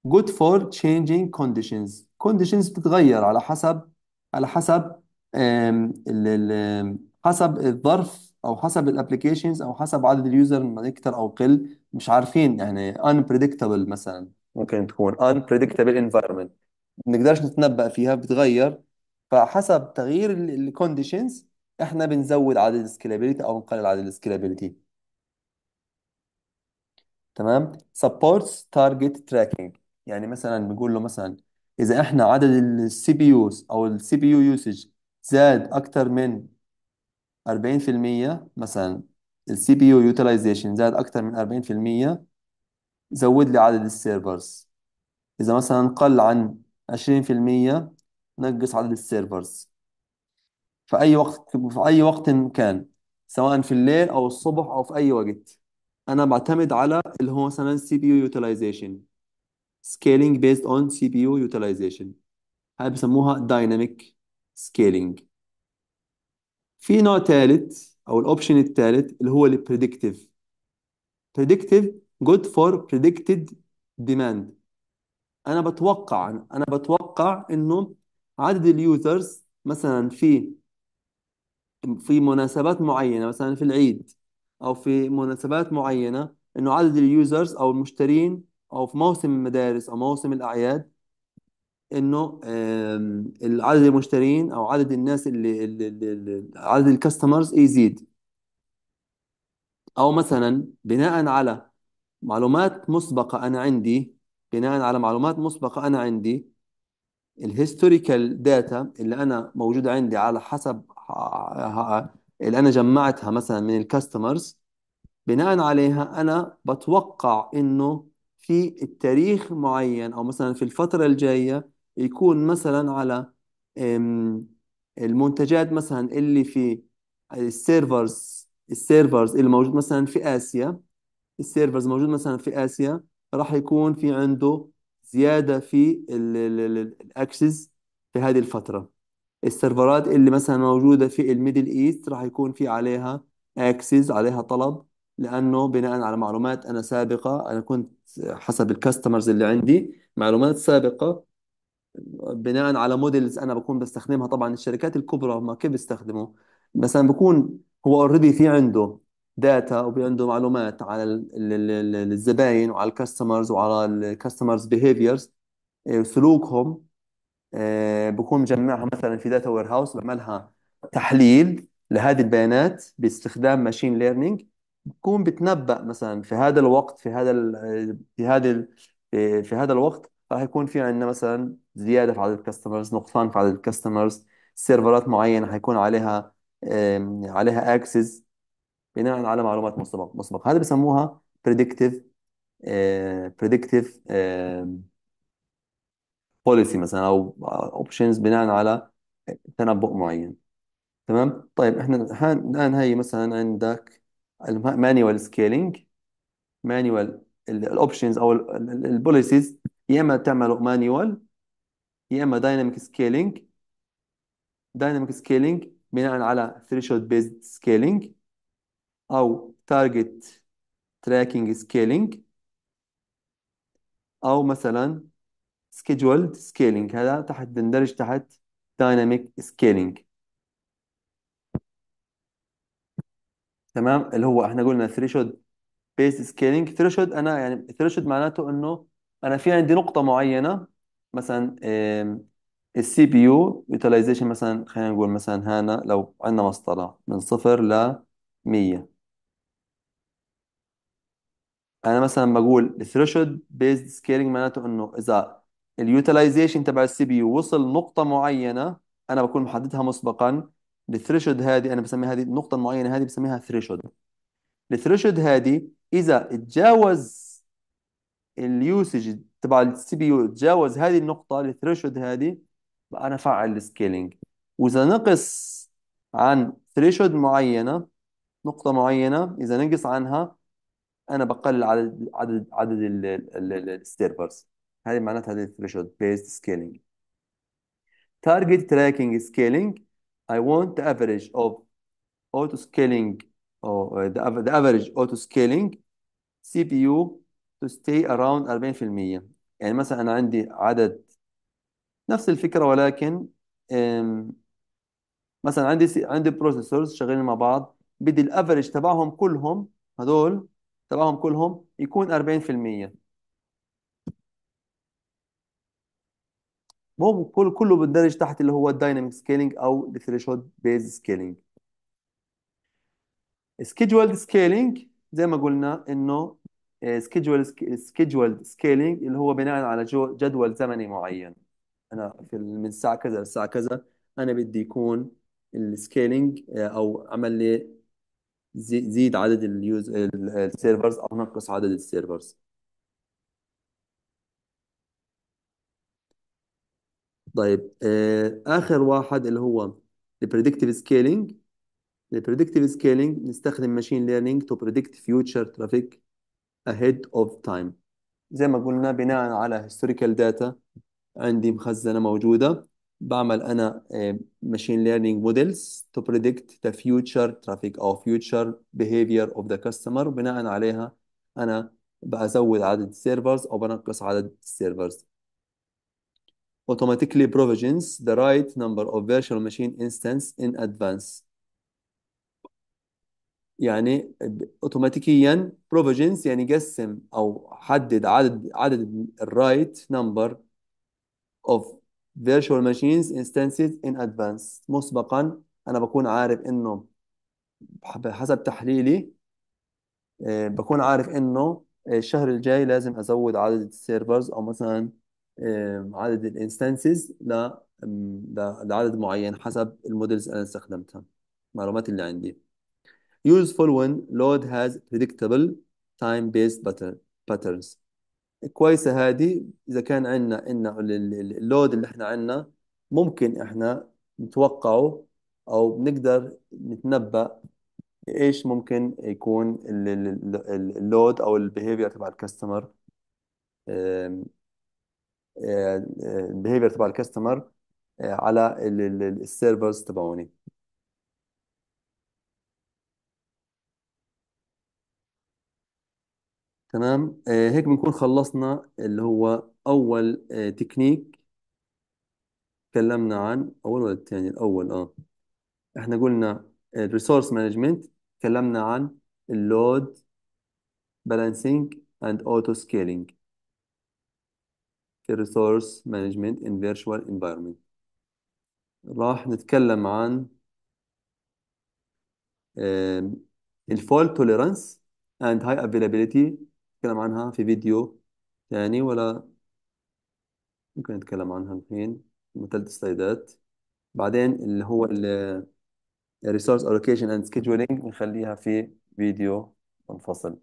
جود فور تشينجينج كونديشنز كونديشنز بتتغير على حسب على حسب ال ال حسب الظرف او حسب الابلكيشنز او حسب عدد اليوزر ما يكثر او قل مش عارفين يعني ان بريدكتبل مثلا ممكن تكون ان بريدكتبل انفايرمنت ما بنقدرش نتنبأ فيها بتتغير فحسب تغيير الكونديشنز احنا بنزود عدد السكيلابيلتي او نقلل عدد السكيلابيلتي تمام سبورتس target tracking يعني مثلا بنقول له مثلا اذا احنا عدد السي بي يوز او السي بي يو يوسج زاد اكثر من 40% مثلا السي بي يو يوتيلايزيشن زاد اكثر من 40% زود لي عدد السيرفرز اذا مثلا قل عن عشرين في المية نقص عدد السيرفرز في أي وقت في أي وقت كان سواء في الليل أو الصبح أو في أي وقت أنا بعتمد على اللي هو مثلا سي بي يو utilization scaling based on سي بي يو utilization هاي بسموها dynamic scaling في نوع ثالث أو الأوبشن الثالث اللي هو ال predictive predictive good for predicted demand انا بتوقع انا بتوقع انه عدد اليوزرز مثلا في في مناسبات معينة مثلا في العيد أو في مناسبات معينة إنه عدد اليوزرز أو المشترين أو في موسم المدارس أو موسم الأعياد إنه عدد المشترين أو عدد الناس اللي, اللي, اللي عدد الكاستمرز يزيد أو مثلا بناء على معلومات مسبقة أنا عندي بناء على معلومات مسبقة أنا عندي الهيستوريكال داتا اللي أنا موجودة عندي على حسب اللي أنا جمعتها مثلا من الكاستمرز بناء عليها أنا بتوقع إنه في التاريخ معين أو مثلا في الفترة الجاية يكون مثلا على المنتجات مثلا اللي في السيرفرز السيرفرز اللي موجود مثلا في آسيا السيرفرز موجود مثلا في آسيا راح يكون في عنده زيادة في الأكسس في هذه الفترة السيرفرات اللي مثلا موجودة في الميدل إيست راح يكون في عليها أكسس عليها طلب لأنه بناء على معلومات أنا سابقة أنا كنت حسب الكاستمرز اللي عندي معلومات سابقة بناء على موديلز أنا بكون بستخدمها طبعا الشركات الكبرى ما كيف بيستخدموا مثلا بكون هو اوريدي في عنده داتا وبعنده معلومات على الزباين وعلى الكاستمرز وعلى الكاستمرز آه، بيهيفيرز سلوكهم آه، بكون مجمعها مثلا في داتا وير هاوس بعملها تحليل لهذه البيانات باستخدام ماشين ليرنينج بكون بتنبأ مثلا في هذا الوقت في هذا آه، في هذا في هذا الوقت راح يكون في عندنا مثلا زيادة في عدد الكاستمرز نقصان في عدد الكاستمرز سيرفرات معينة حيكون عليها عليها اكسس بناء على معلومات مسبقه مسبقه هذا بسموها بريدكتيف بريدكتيف بوليسي مثلا او اوبشنز بناء على تنبؤ معين تمام طيب احنا الان هي مثلا عندك المانيوال سكيلينج مانيوال الاوبشنز او البوليسيز يا اما تعمله مانيوال يا اما دايناميك سكيلينج دايناميك سكيلينج بناء على ثريشولد بيزد سكيلينج او تارجت تراكنج سكيلينج او مثلا scheduled scaling هذا تحت بندرج تحت dynamic scaling تمام اللي هو احنا قلنا threshold بيس سكيلينج threshold انا يعني threshold معناته انه انا في عندي نقطه معينه مثلا السي بي يو يوتيلايزيشن مثلا خلينا نقول مثلا هنا لو عندنا مسطره من صفر ل 100 انا مثلا بقول الثريشولد بيزد سكيلينج معناته انه اذا اليوتيلايزيشن تبع السي بي يو وصل نقطه معينه انا بكون محددها مسبقا الثريشولد هذه انا بسميها هذه النقطه المعينه هذه بسميها ثريشولد الثريشولد هذه اذا تجاوز اليوسج تبع السي بي يو تجاوز هذه النقطه الثريشولد هذه انا فعل السكيلينج واذا نقص عن ثريشولد معينه نقطه معينه اذا نقص عنها انا بقلل عدد عدد عدد السيرفرز هذه معناتها هذه الثريشولد بيست سكيلينج target tracking اي I want the average of auto scaling ذا uh, the, اوتو average auto scaling CPU to stay around 40% يعني مثلا انا عندي عدد نفس الفكره ولكن مثلا عندي عندي بروسيسورز شغالين مع بعض بدي الافريج تبعهم كلهم هذول تبعهم كلهم يكون 40% مو كل كله بندرج تحت اللي هو الدايناميك سكيلينج او الثريشولد بيز سكيلينج سكيدجولد سكيلينج زي ما قلنا انه سكيدجول سكيدجولد سكيلينج اللي هو بناء على جدول زمني معين انا في من الساعه كذا للساعه كذا انا بدي يكون السكيلينج آه، او عمل لي زيد عدد اليوز السيرفرز او نقص عدد السيرفرز طيب آه، اخر واحد اللي هو البريدكتيف سكيلينج البريدكتيف سكيلينج نستخدم ماشين ليرنينج تو بريدكت فيوتشر ترافيك اهيد اوف تايم زي ما قلنا بناء على هيستوريكال داتا عندي مخزنة موجودة بعمل انا ماشين ليرنينج موديلز تو بريدكت ذا فيوتشر ترافيك او فيوتشر بيهيفير اوف ذا كاستمر وبناء عليها انا بزود عدد السيرفرز او بنقص عدد السيرفرز اوتوماتيكلي provisions the right نمبر اوف virtual machine instance ان advance يعني اوتوماتيكيا provisions يعني قسم او حدد عدد عدد الرايت نمبر اوف virtual machines instances in advance مسبقا انا بكون عارف انه حسب تحليلي آه، بكون عارف انه الشهر الجاي لازم ازود عدد السيرفرز او مثلا عدد الانستنسز ل لعدد معين حسب المودلز اللي انا استخدمتها المعلومات اللي عندي useful when load has predictable time based patterns كويسه هذه اذا كان عندنا ان اللود اللي احنا عندنا ممكن احنا نتوقعه او بنقدر نتنبأ ايش ممكن يكون اللود او البيهيفير تبع الكاستمر البيهيفير تبع الكاستمر آه، على السيرفرز تبعوني تمام آه، هيك بنكون خلصنا اللي هو أول آه، تكنيك تكلمنا عن أول ولا الثاني الأول آه إحنا قلنا الريسورس آه، مانجمنت تكلمنا عن اللود balancing and auto scaling في resource management in virtual environment راح نتكلم عن الفول tolerance and high availability نتكلم عنها في فيديو ثاني ولا ممكن نتكلم عنها الحين هم ثلاث سلايدات بعدين اللي هو ال Resource Allocation and Scheduling نخليها في فيديو منفصل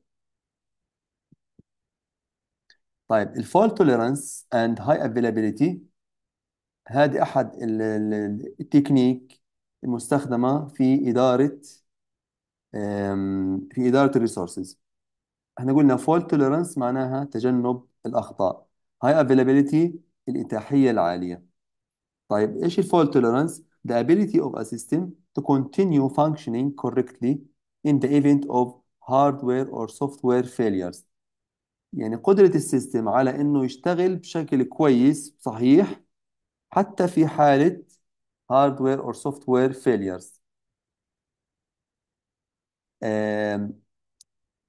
طيب fault tolerance and high availability هذه احد التكنيك المستخدمه في اداره في اداره الريسورسز احنا قلنا fault tolerance معناها تجنب الأخطاء high availability الإتاحية العالية طيب إيش الفولت tolerance the ability of a system to continue functioning correctly in the event of hardware or software failures يعني قدرة السيستم على إنه يشتغل بشكل كويس صحيح حتى في حالة hardware or software failures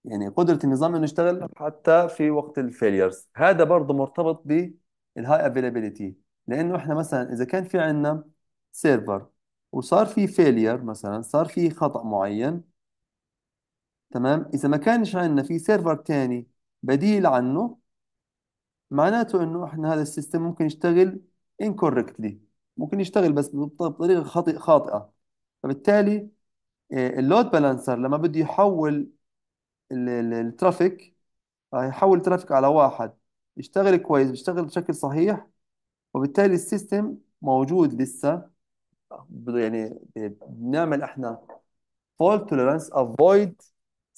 يعني قدرة النظام انه يشتغل حتى في وقت الفيليرز هذا برضه مرتبط بالهاي افيلابيليتي لانه احنا مثلا اذا كان في عندنا سيرفر وصار في فيلير مثلا صار في خطأ معين تمام اذا ما كانش عندنا في سيرفر تاني بديل عنه معناته انه احنا هذا السيستم ممكن يشتغل incorrectly ممكن يشتغل بس بطريقة خاطئة خاطئة فبالتالي آه، اللود بالانسر لما بده يحول ال- يحول الترافيك ترافيك على واحد بيشتغل كويس بيشتغل بشكل صحيح وبالتالي السيستم موجود لسه بده- يعني بنعمل احنا fault tolerance avoid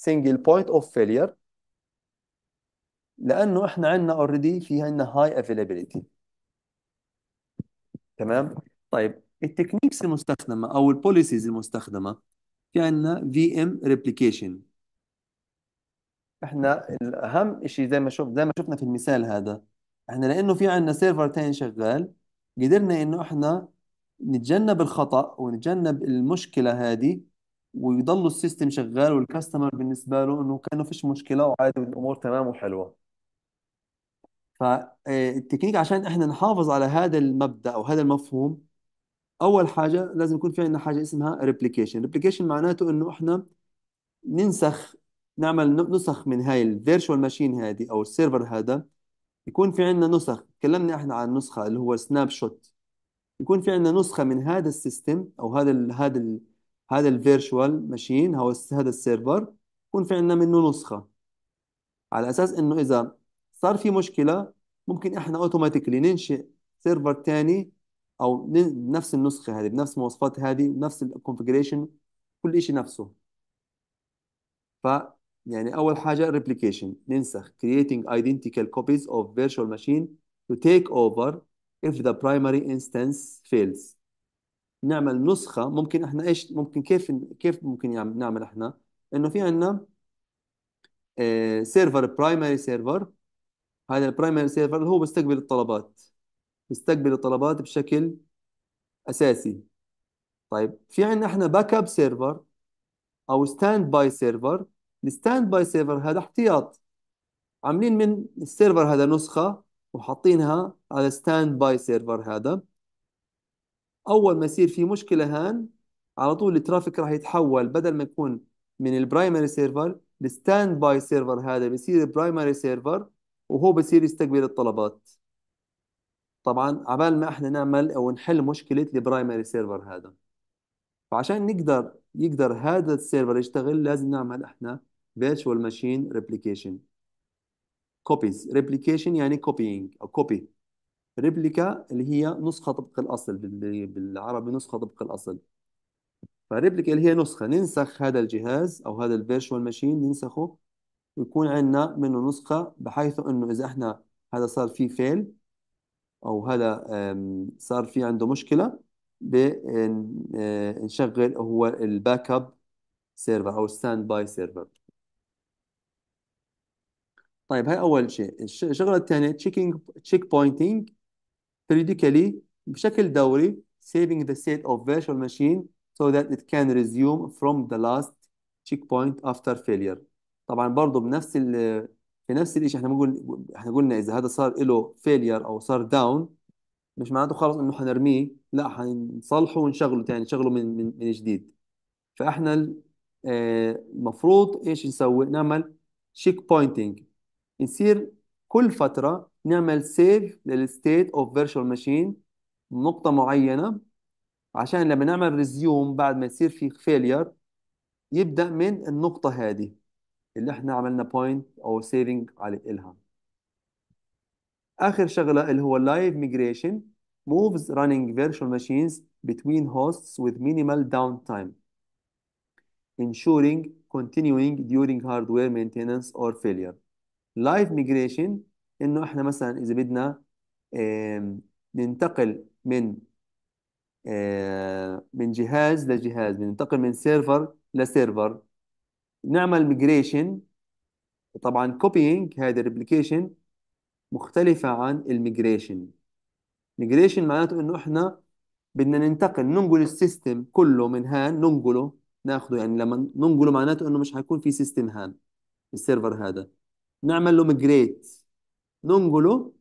single point of failure لانه احنا عندنا اوريدي في عندنا هاي availability تمام طيب التكنيكس المستخدمه او البوليسيز المستخدمه في عندنا في ام ريبليكيشن احنا الاهم شيء زي ما شوف زي ما شفنا في المثال هذا احنا لانه في عندنا تاني شغال قدرنا انه احنا نتجنب الخطأ ونتجنب المشكلة هذه ويضل السيستم شغال والكاستمر بالنسبة له انه كانه فيش مشكلة وعادي والامور تمام وحلوة فالتكنيك آه، عشان احنا نحافظ على هذا المبدأ او هذا المفهوم اول حاجة لازم يكون في عندنا حاجة اسمها ريبليكيشن ريبليكيشن معناته انه احنا ننسخ نعمل نسخ من هاي الفيرتشوال ماشين هذه او السيرفر هذا يكون في عندنا نسخ تكلمنا احنا عن نسخه اللي هو سناب شوت يكون في عندنا نسخه من هذا السيستم او هذا الـ هذا الـ هذا الفيرتشوال ماشين هو هذا السيرفر يكون في عندنا منه نسخه على اساس انه اذا صار في مشكله ممكن احنا اوتوماتيكلي ننشئ سيرفر ثاني او نفس النسخه هذه بنفس المواصفات هذه بنفس الكونفيجريشن كل شيء نفسه ف يعني اول حاجه replication ننسخ creating identical copies of virtual machine to take over if the primary instance fails نعمل نسخه ممكن احنا ايش ممكن كيف كيف ممكن نعمل احنا انه في عندنا سيرفر برايمري سيرفر هذا البرايمري سيرفر اللي هو بيستقبل الطلبات بيستقبل الطلبات بشكل اساسي طيب في عندنا احنا باك اب سيرفر او ستاند باي سيرفر الستاند باي سيرفر هذا احتياط عاملين من السيرفر هذا نسخة وحاطينها على ستاند باي سيرفر هذا أول ما يصير في مشكلة هان على طول الترافيك راح يتحول بدل ما يكون من البرايمري سيرفر الستاند باي سيرفر هذا بيصير برايمري سيرفر وهو بصير يستقبل الطلبات طبعا عبال ما احنا نعمل او نحل مشكله البرايمري سيرفر هذا فعشان نقدر يقدر هذا السيرفر يشتغل لازم نعمل احنا virtual machine replication copies replication يعني copying أو copy ريبليكا اللي هي نسخة طبق الأصل بالعربي نسخة طبق الأصل فريبليكا اللي هي نسخة ننسخ هذا الجهاز أو هذا الفيرشوال ماشين ننسخه ويكون عندنا منه نسخة بحيث إنه إذا إحنا هذا صار فيه فيل أو هذا صار فيه عنده مشكلة بنشغل آه، هو الباك اب سيرفر أو ستاند باي سيرفر طيب هاي اول شيء الشغله الثانيه تشيكينج تشيك بوينتينج periodically بشكل دوري saving the state of virtual machine so that it can resume from the last بوينت after failure طبعا برضه بنفس ال في نفس الشيء احنا بنقول احنا قلنا اذا هذا صار له failure او صار down مش معناته خلص انه حنرميه لا حنصلحه ونشغله يعني نشغله من من من جديد فاحنا آه، المفروض ايش نسوي نعمل تشيك بوينتينج نصير كل فتره نعمل سيف للستيت اوف فيرتشوال ماشين نقطه معينه عشان لما نعمل ريزيوم بعد ما يصير في فيلير يبدا من النقطه هذه اللي احنا عملنا بوينت او سيفنج على الها اخر شغله اللي هو اللايف ميجريشن moves running virtual machines between hosts with minimal downtime ensuring continuing during hardware maintenance or failure لايف ميجريشن انه احنا مثلا اذا بدنا ننتقل من من جهاز لجهاز بننتقل من سيرفر لسيرفر نعمل ميجريشن طبعا كوبينج هذه الريبليكيشن مختلفة عن الميجريشن ميجريشن معناته انه احنا بدنا ننتقل ننقل السيستم كله من هان ننقله ناخده يعني لما ننقله معناته انه مش حيكون في سيستم هان السيرفر هذا نعمل له ميجريت ننقله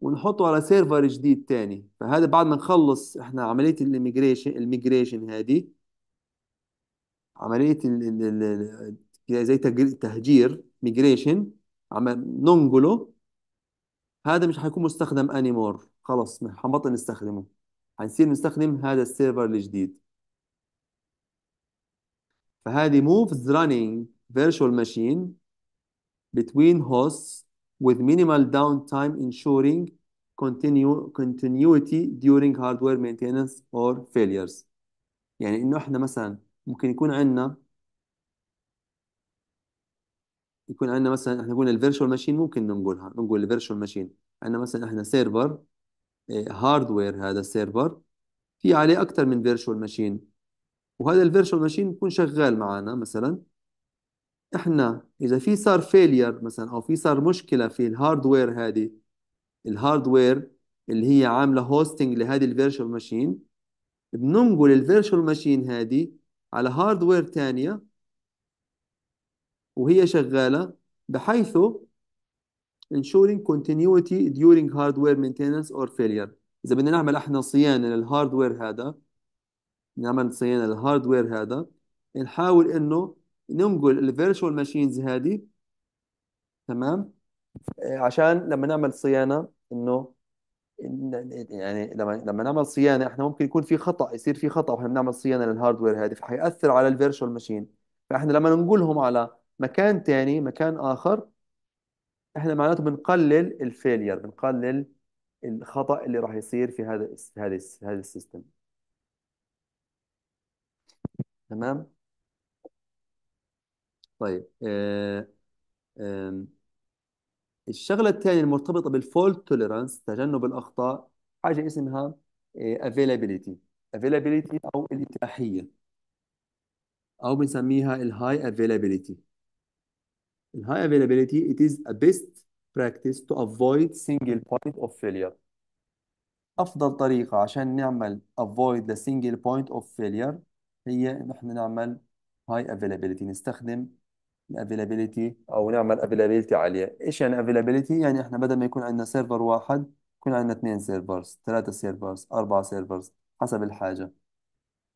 ونحطه على سيرفر جديد تاني فهذا بعد ما نخلص احنا عملية الميجريشن الميجريشن هذه عملية ال ال ال زي تهجير ميجريشن ننقله هذا مش حيكون مستخدم انيمور خلاص حنبطل نستخدمه حنصير نستخدم هذا السيرفر الجديد فهذه moves running virtual machine between hosts with minimal downtime ensuring continue continuity during hardware maintenance or failures يعني انه احنا مثلا ممكن يكون عندنا يكون عندنا مثلا احنا قلنا الفيرتشوال ماشين ممكن نقولها نقول الفيرتشوال ماشين عندنا مثلا احنا سيرفر إيه، هاردوير هذا السيرفر في عليه اكثر من فيرتشوال ماشين وهذا الفيرتشوال ماشين يكون شغال معنا مثلا احنا اذا في صار فيلير مثلا او في صار مشكله في الهاردوير هذه الهاردوير اللي هي عامله هوستنج لهذه الفيرتشوال ماشين بننقل الفيرتشوال ماشين هذه على هاردوير ثانيه وهي شغاله بحيث ensuring continuity during hardware maintenance or failure اذا بدنا نعمل احنا صيانه للهاردوير هذا نعمل صيانه للهاردوير هذا نحاول انه ننقل الفيرتشوال ماشينز هذه تمام آه، عشان لما نعمل صيانه انه يعني لما لما نعمل صيانه احنا ممكن يكون في خطا يصير في خطا واحنا بنعمل صيانه للهاردوير هذه فحياثر على الفيرتشوال ماشين فاحنا لما ننقلهم على مكان ثاني مكان اخر احنا معناته بنقلل الفيلير بنقلل الخطا اللي راح يصير في هذا هذا هذا السيستم تمام طيب آه، الشغله الثانيه المرتبطه بالفولت توليرانس تجنب الاخطاء حاجه اسمها آه، availability availability او الاتاحيه او بنسميها الهاي افيلابيليتي الهاي availability it is a best practice to avoid single point of failure افضل طريقه عشان نعمل avoid the single point of failure هي نحن نعمل high availability نستخدم الافيلابيليتي او نعمل افيلابيليتي عاليه ايش يعني افيلابيليتي يعني احنا بدل ما يكون عندنا سيرفر واحد يكون عندنا اثنين سيرفرز ثلاثه سيرفرز اربعه سيرفرز حسب الحاجه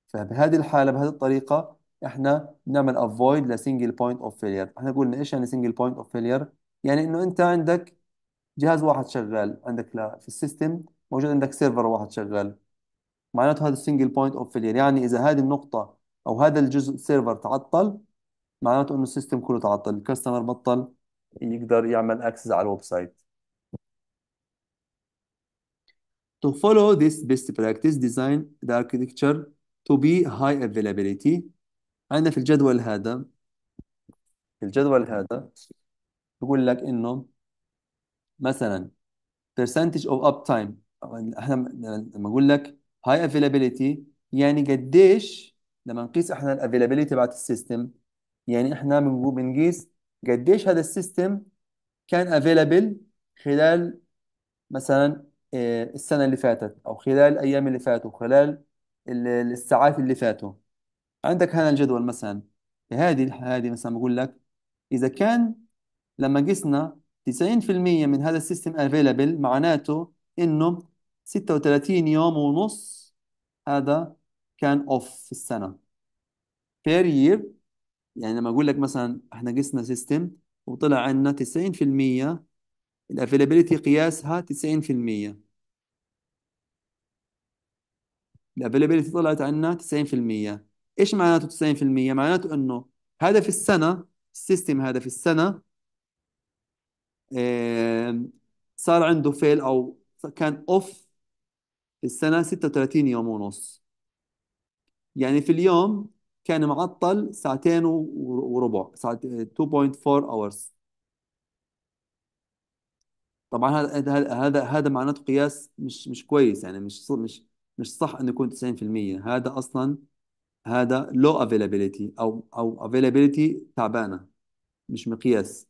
فبهذه الحاله بهذه الطريقه احنا نعمل افويد لسنجل بوينت اوف فيلير احنا قلنا ايش يعني سنجل بوينت اوف فيلير يعني انه انت عندك جهاز واحد شغال عندك لا في السيستم موجود عندك سيرفر واحد شغال معناته هذا السنجل بوينت اوف فيلير يعني اذا هذه النقطه او هذا الجزء سيرفر تعطل معناته انه السيستم كله تعطل الكاستمر بطل يقدر يعمل اكسس على الويب سايت To follow this best practice design the architecture to be high availability عندنا في الجدول هذا في الجدول هذا بقول لك انه مثلا percentage of uptime احنا لما اقول لك high availability يعني قديش لما نقيس احنا الافيلابيليتي تبعت السيستم يعني احنا بنقيس قديش هذا السيستم كان افيلابل خلال مثلا آه، السنة اللي فاتت أو خلال الأيام اللي فاتوا خلال الساعات اللي فاتوا عندك هنا الجدول مثلا هذه هذه مثلا بقول لك إذا كان لما قسنا 90% من هذا السيستم available معناته إنه 36 يوم ونص هذا كان اوف في السنة per year يعني لما اقول لك مثلا احنا قسنا سيستم وطلع عنا 90% الافيلابيلتي قياسها 90% الافيلابيلتي طلعت عنا 90% ايش معناته 90% معناته انه هذا في السنه السيستم هذا في السنه صار عنده فيل او كان اوف في السنه 36 يوم ونص يعني في اليوم كان معطل ساعتين وربع ساعتين 2.4 hours طبعا هذا هذا هذا معناته قياس مش مش كويس يعني مش مش مش صح انه يكون 90% هذا اصلا هذا لو افيلابيليتي او او افيلابيليتي تعبانه مش مقياس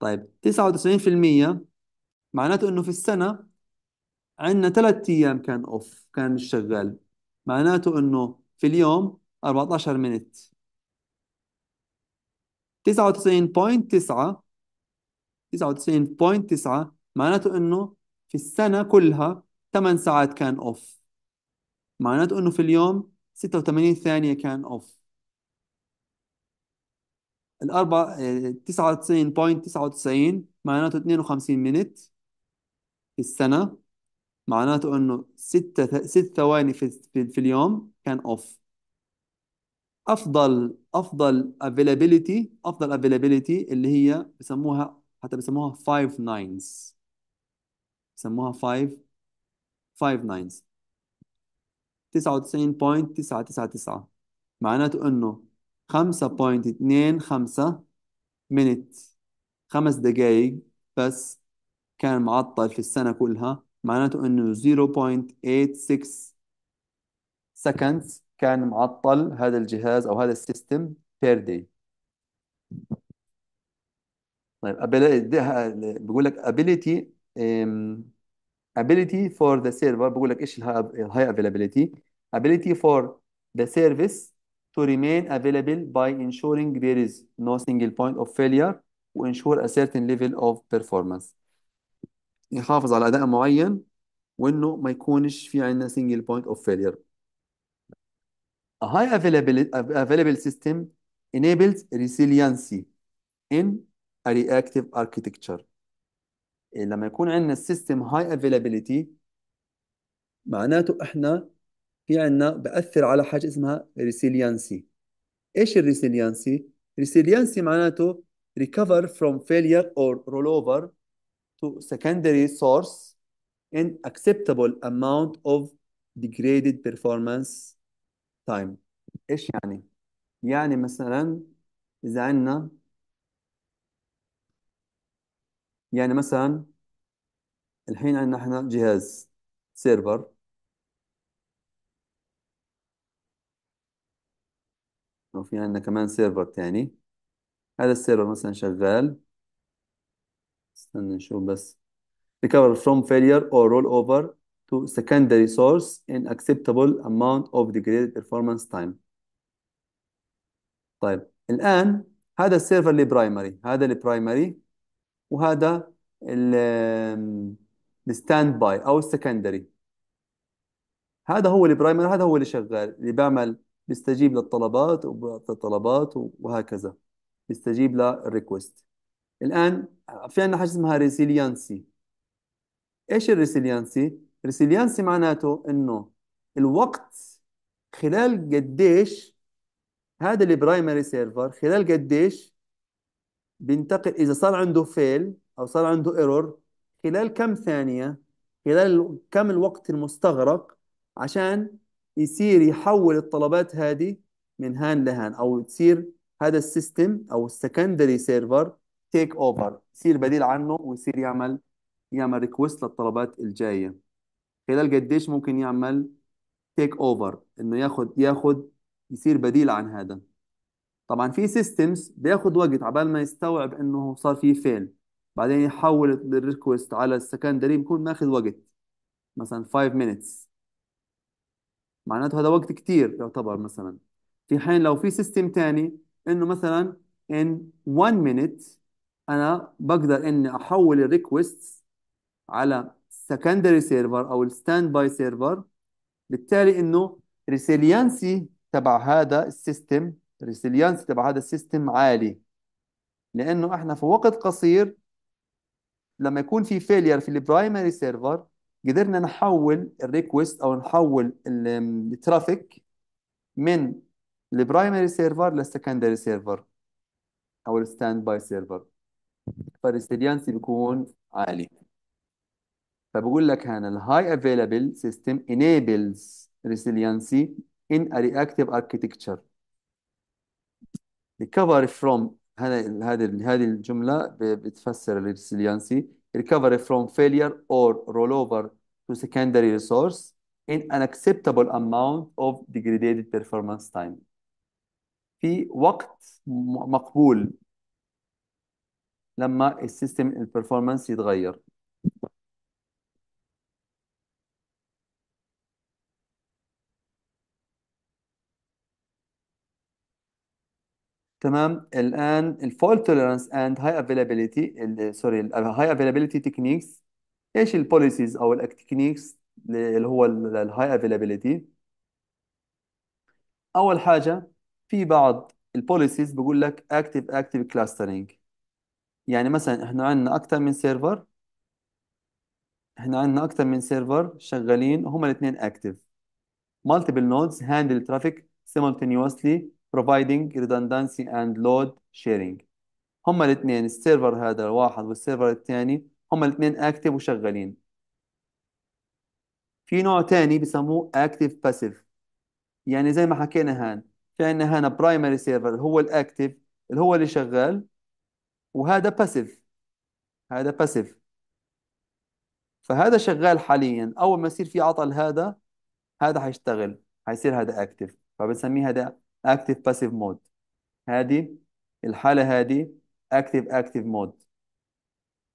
طيب 99% معناته انه في السنه عندنا ثلاث ايام كان اوف كان مش شغال معناته انه في اليوم 14 منت 99.9 99.9 معناته انه في السنة كلها 8 ساعات كان اوف معناته انه في اليوم 86 ثانية كان اوف الأربع 99.99 آه، معناته 52 منت في السنة معناته انه 6 6 ثواني في في اليوم كان اوف افضل افضل availability افضل availability اللي هي بسموها حتى بسموها 5 9 بسموها 5 5 9 99.999 معناته انه 5.25 مينت خمس دقائق بس كان معطل في السنة كلها معناته انه 0.86 seconds كان معطل هذا الجهاز أو هذا السيستم بير داي طيب بقول لك ability ability for the server بقول لك ايش الهاي availability ability for the service to remain available by ensuring there is no single point of failure و ensure a certain level of performance يحافظ على اداء معين وانه ما يكونش في عندنا single point of failure A high available system enables resiliency in a reactive architecture. لما يكون عندنا system high availability معناته احنا في عندنا بأثر على حاجة اسمها resiliency. ايش الريسيليانسي؟ resiliency معناته recover from failure or rollover to secondary source in acceptable amount of degraded performance طيب ايش يعني يعني مثلا اذا عندنا يعني مثلا الحين عندنا احنا جهاز سيرفر وفي عندنا كمان سيرفر تاني هذا السيرفر مثلا شغال استنى نشوف بس recover from failure or roll over to secondary source in acceptable amount of degraded performance time طيب الآن هذا السيرفر اللي برايمري هذا برايمري وهذا الستاند باي أو السكندري هذا هو برايمري هذا هو اللي شغال اللي بيعمل بيستجيب للطلبات وبيعطي الطلبات وهكذا بيستجيب للريكوست الآن في عندنا حاجة اسمها ريسيليانسي ايش الريسيليانسي؟ ريسيليانسي معناته انه الوقت خلال قديش هذا البرايمري سيرفر خلال قديش بينتقل اذا صار عنده فيل او صار عنده ايرور خلال كم ثانيه خلال كم الوقت المستغرق عشان يصير يحول الطلبات هذه من هان لهان او تصير هذا السيستم او السكندري سيرفر تيك اوفر يصير بديل عنه ويصير يعمل يعمل ريكويست للطلبات الجايه خلال قديش ممكن يعمل تيك اوفر انه ياخذ ياخذ يصير بديل عن هذا طبعا في سيستمز بياخذ وقت عبال ما يستوعب انه صار في فيل بعدين يحول الريكوست على السكندري بيكون ماخذ وقت مثلا 5 minutes معناته هذا وقت كتير يعتبر مثلا في حين لو في سيستم تاني انه مثلا in 1 minute انا بقدر اني احول الريكوست على السكندري سيرفر او الستاند باي سيرفر بالتالي انه ريسيليانسي تبع هذا السيستم ريسيليانسي تبع هذا السيستم عالي لانه احنا في وقت قصير لما يكون في فيلير في البرايمري سيرفر قدرنا نحول الريكوست او نحول الترافيك من البرايمري سيرفر للسكندري سيرفر او الستاند باي سيرفر فالريسيليانسي بيكون عالي فبقول لك هنا ال High Available System enables resiliency in a reactive architecture recovery from هذا هذه هذه الجملة بتفسر ال resiliency recovery from failure or rollover to secondary resource in an acceptable amount of degraded performance time في وقت مقبول لما السيستم البرفورمانس يتغير تمام الان الفولت توليرانس اند هاي افيلابيليتي سوري هاي افيلابيليتي تكنيكس ايش البوليسيز او التكنيكس اللي هو الهاي افيلابيليتي اول حاجه في بعض البوليسيز بقول لك اكتف اكتف كلاسترنج يعني مثلا احنا عندنا اكثر من سيرفر احنا عندنا اكثر من سيرفر شغالين هما الاثنين اكتف مالتيبل نودز هاندل ترافيك سيمولتينيوسلي providing redundancy and load sharing هما الاثنين السيرفر هذا الواحد والسيرفر الثاني هما الاثنين active وشغالين في نوع ثاني بسموه active passive يعني زي ما حكينا هان في عندنا هنا برايمري سيرفر اللي هو الاكتف اللي هو اللي شغال وهذا باسيف هذا باسيف فهذا شغال حاليا اول ما يصير في عطل هذا هذا حيشتغل حيصير هذا اكتف فبنسميه هذا active passive mode هذه الحالة هذه active active mode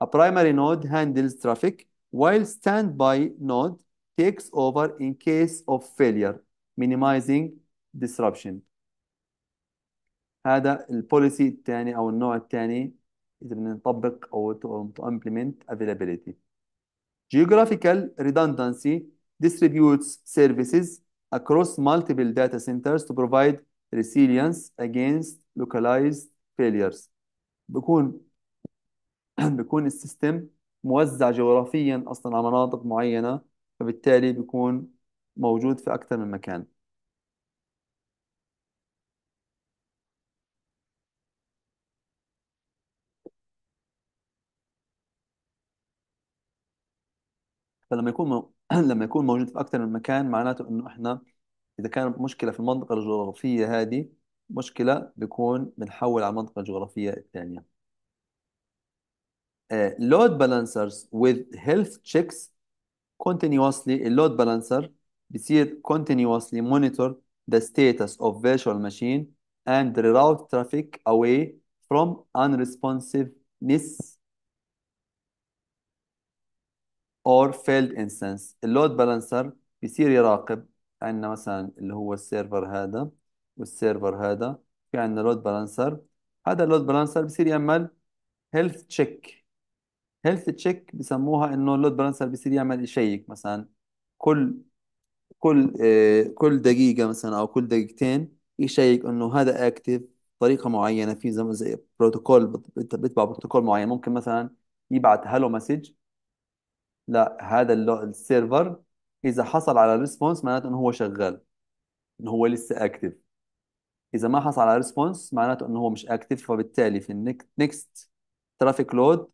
a primary node handles traffic while standby node takes over in case of failure minimizing disruption هذا البوليسي الثاني او النوع الثاني اذا بدنا نطبق او to implement availability geographical redundancy distributes services across multiple data centers to provide resilience against localized failures بكون بكون السيستم موزع جغرافيا اصلا على مناطق معينه فبالتالي بيكون موجود في اكثر من مكان فلما يكون م... لما يكون موجود في اكثر من مكان معناته انه احنا إذا كانت مشكلة في المنطقة الجغرافية هذه مشكلة بيكون بنحول على المنطقة الجغرافية الثانية load balancers with health checks continuously load balancer بصير continuously monitor the status of virtual machine and reroute traffic away from unresponsiveness or failed instance load balancer بصير يراقب عندنا مثلا اللي هو السيرفر هذا والسيرفر هذا في عندنا لود بالانسر هذا اللود بالانسر بصير يعمل هيلث تشيك هيلث تشيك بسموها انه اللود بالانسر بصير يعمل يشيك مثلا كل كل آه، كل دقيقة مثلا او كل دقيقتين يشيك انه هذا اكتف طريقة معينة في زي, زي بروتوكول بيتبع بروتوكول معين ممكن مثلا يبعت هالو مسج لا هذا السيرفر اذا حصل على ريسبونس معناته انه هو شغال انه هو لسه اكتف اذا ما حصل على ريسبونس معناته انه هو مش اكتف فبالتالي في النكست ترافيك لود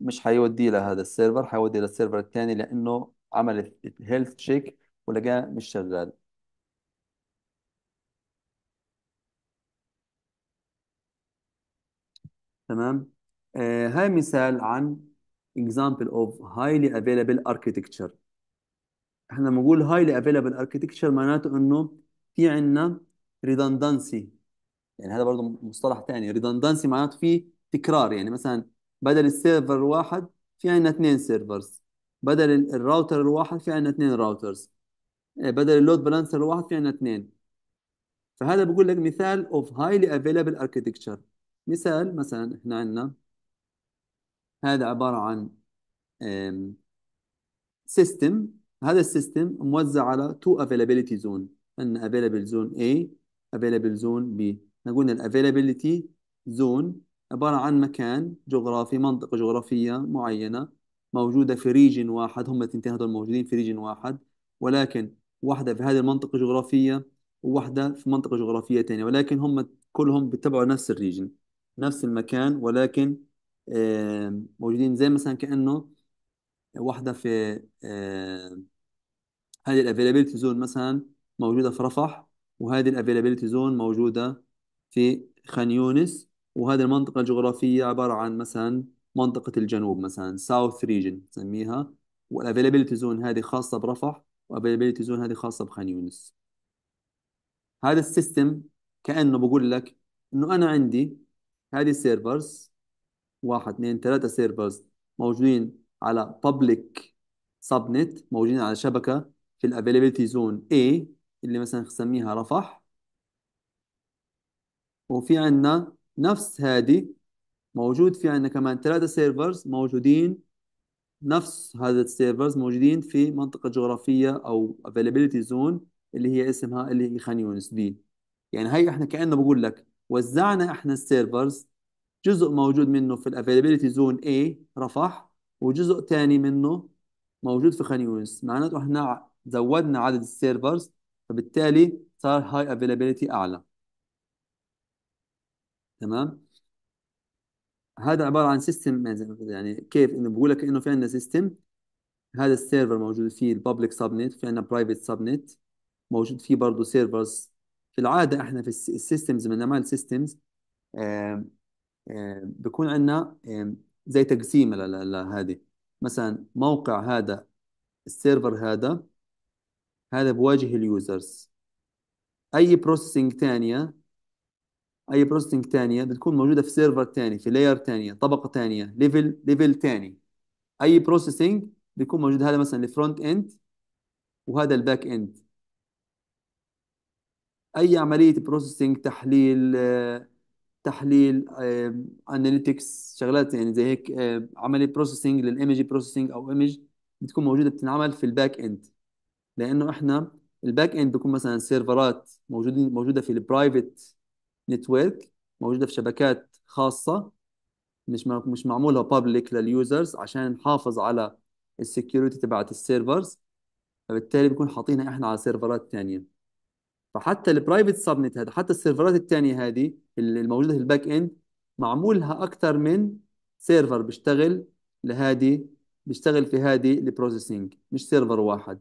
مش هيوديه لهذا السيرفر هيوديه للسيرفر الثاني لانه عمل هيلث تشيك ولقاه مش شغال تمام آه هاي مثال عن example of highly available architecture احنا لما بنقول هايلي افيلبل اركتكتشر معناته انه في عندنا ريدندنسي يعني هذا برضه مصطلح ثاني ريدندنسي معناته في تكرار يعني مثلا بدل السيرفر واحد في عندنا اثنين سيرفرز بدل الراوتر الواحد في عندنا اثنين راوترز إيه، بدل اللود بالانسر الواحد في عندنا اثنين فهذا بقول لك مثال اوف هايلي افيلبل اركتكتشر مثال مثلا احنا عندنا هذا عبارة عن سيستم هذا السيستم موزع على تو availability زون عندنا available زون A available زون B احنا قلنا الافيلابيلتي زون عبارة عن مكان جغرافي منطقة جغرافية معينة موجودة في ريجن واحد هم الاثنين هذول موجودين في ريجن واحد ولكن واحدة في هذه المنطقة الجغرافية وواحدة في منطقة جغرافية ثانية ولكن هم كلهم بيتبعوا نفس الريجن نفس المكان ولكن موجودين زي مثلا كأنه واحدة في آه، هذه الافيلابيلتي زون مثلا موجودة في رفح وهذه الافيلابيلتي زون موجودة في خان يونس وهذه المنطقة الجغرافية عبارة عن مثلا منطقة الجنوب مثلا ساوث ريجن نسميها والافيلابيلتي زون هذه خاصة برفح والافيلابيلتي زون هذه خاصة بخان يونس هذا السيستم كأنه بقول لك انه انا عندي هذه السيرفرز واحد اثنين ثلاثة سيرفرز موجودين على public subnet موجودين على شبكة في الافيلابيلتي زون A اللي مثلا نسميها رفح وفي عندنا نفس هذه موجود في عندنا كمان ثلاثة سيرفرز موجودين نفس هذا السيرفرز موجودين في منطقة جغرافية أو availability zone اللي هي اسمها اللي هي خان يونس دي يعني هي احنا كأنه بقول لك وزعنا احنا السيرفرز جزء موجود منه في availability زون A رفح وجزء تاني منه موجود في خان يونس معناته احنا زودنا عدد السيرفرز فبالتالي صار هاي افيلابيلتي اعلى تمام هذا عباره عن سيستم يعني كيف انه بقول لك انه في عندنا سيستم هذا السيرفر موجود فيه البابليك سبنت في عندنا برايفت سبنت موجود فيه برضه سيرفرز في العاده احنا في السيستمز من نعمل سيستمز بكون عندنا زي تقسيمه لهذه مثلا موقع هذا السيرفر هذا هذا بواجه اليوزرز اي بروسيسنج ثانيه اي بروسيسنج ثانيه بتكون موجوده في سيرفر ثاني في لاير ثانيه طبقه ثانيه ليفل ليفل ثاني اي بروسيسنج بيكون موجود هذا مثلا الفرونت اند وهذا الباك اند اي عمليه بروسيسنج تحليل آه، تحليل اناليتكس شغلات يعني زي هيك عمليه بروسيسنج للايمج بروسيسنج او ايمج بتكون موجوده بتنعمل في الباك اند لانه احنا الباك اند بيكون مثلا سيرفرات موجودين موجوده في البرايفت نتورك موجوده في شبكات خاصه مش مش معمولها بابليك لليوزرز عشان نحافظ على السكيورتي تبعت السيرفرز فبالتالي بنكون حاطينها احنا على سيرفرات ثانيه فحتى البرايفت سبنت هذا حتى السيرفرات الثانيه هذه الموجوده في الباك اند معمولها اكثر من سيرفر بيشتغل لهذه بيشتغل في هذه البروسيسنج مش سيرفر واحد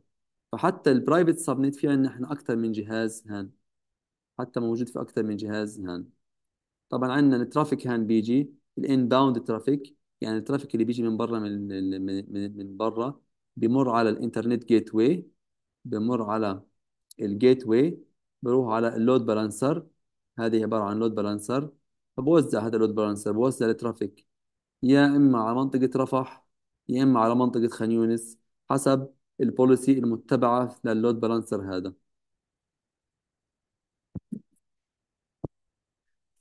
فحتى البرايفت سبنت في عندنا احنا اكثر من جهاز هان حتى موجود في اكثر من جهاز هان طبعا عندنا الترافيك هان بيجي الان باوند ترافيك يعني الترافيك اللي بيجي من برا من من, من برا بمر على الانترنت جيت واي بمر على الجيت واي بروح على اللود بالانسر هذه عبارة عن لود بالانسر فبوزع هذا اللود بالانسر بوزع الترافيك يا إما على منطقة رفح يا إما على منطقة خان يونس حسب البوليسي المتبعة لللود بالانسر هذا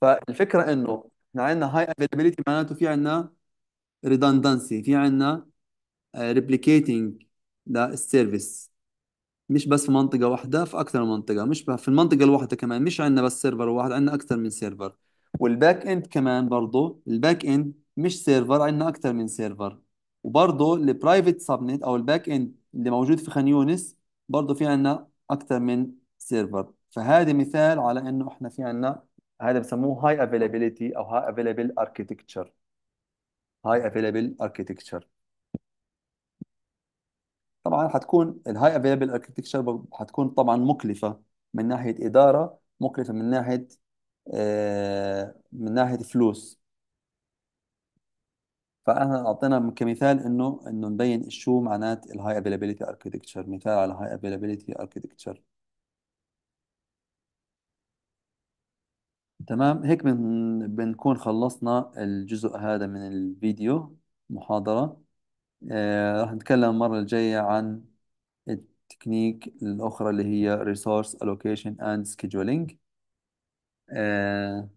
فالفكرة إنه إحنا عندنا هاي افيلابيليتي معناته في عندنا redundancy في عندنا آه, replicating للسيرفيس مش بس في منطقة واحدة في أكثر من منطقة مش في المنطقة الواحدة كمان مش عندنا بس سيرفر واحد عندنا أكثر من سيرفر والباك إند كمان برضو الباك إند مش سيرفر عندنا أكثر من سيرفر وبرضو البرايفت سبنت أو الباك إند اللي موجود في خان يونس برضو في عندنا أكثر من سيرفر فهذا مثال على إنه إحنا في عندنا هذا بسموه هاي افيلابيليتي أو هاي افيلابيل اركيتكتشر هاي افيلابيل اركيتكتشر طبعا حتكون الهاي افيلبل اركتكتشر حتكون طبعا مكلفه من ناحيه اداره مكلفه من ناحيه آه، من ناحيه فلوس فاحنا اعطينا كمثال انه انه نبين شو معنات الهاي افيلابيلتي اركتكتشر مثال على هاي افيلابيلتي اركتكتشر تمام هيك بن... بنكون خلصنا الجزء هذا من الفيديو محاضرة آه، راح نتكلم المرة الجاية عن التكنيك الأخرى اللي هي resource allocation and scheduling آه،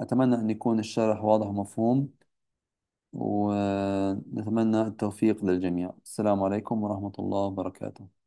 أتمنى أن يكون الشرح واضح ومفهوم ونتمنى التوفيق للجميع السلام عليكم ورحمة الله وبركاته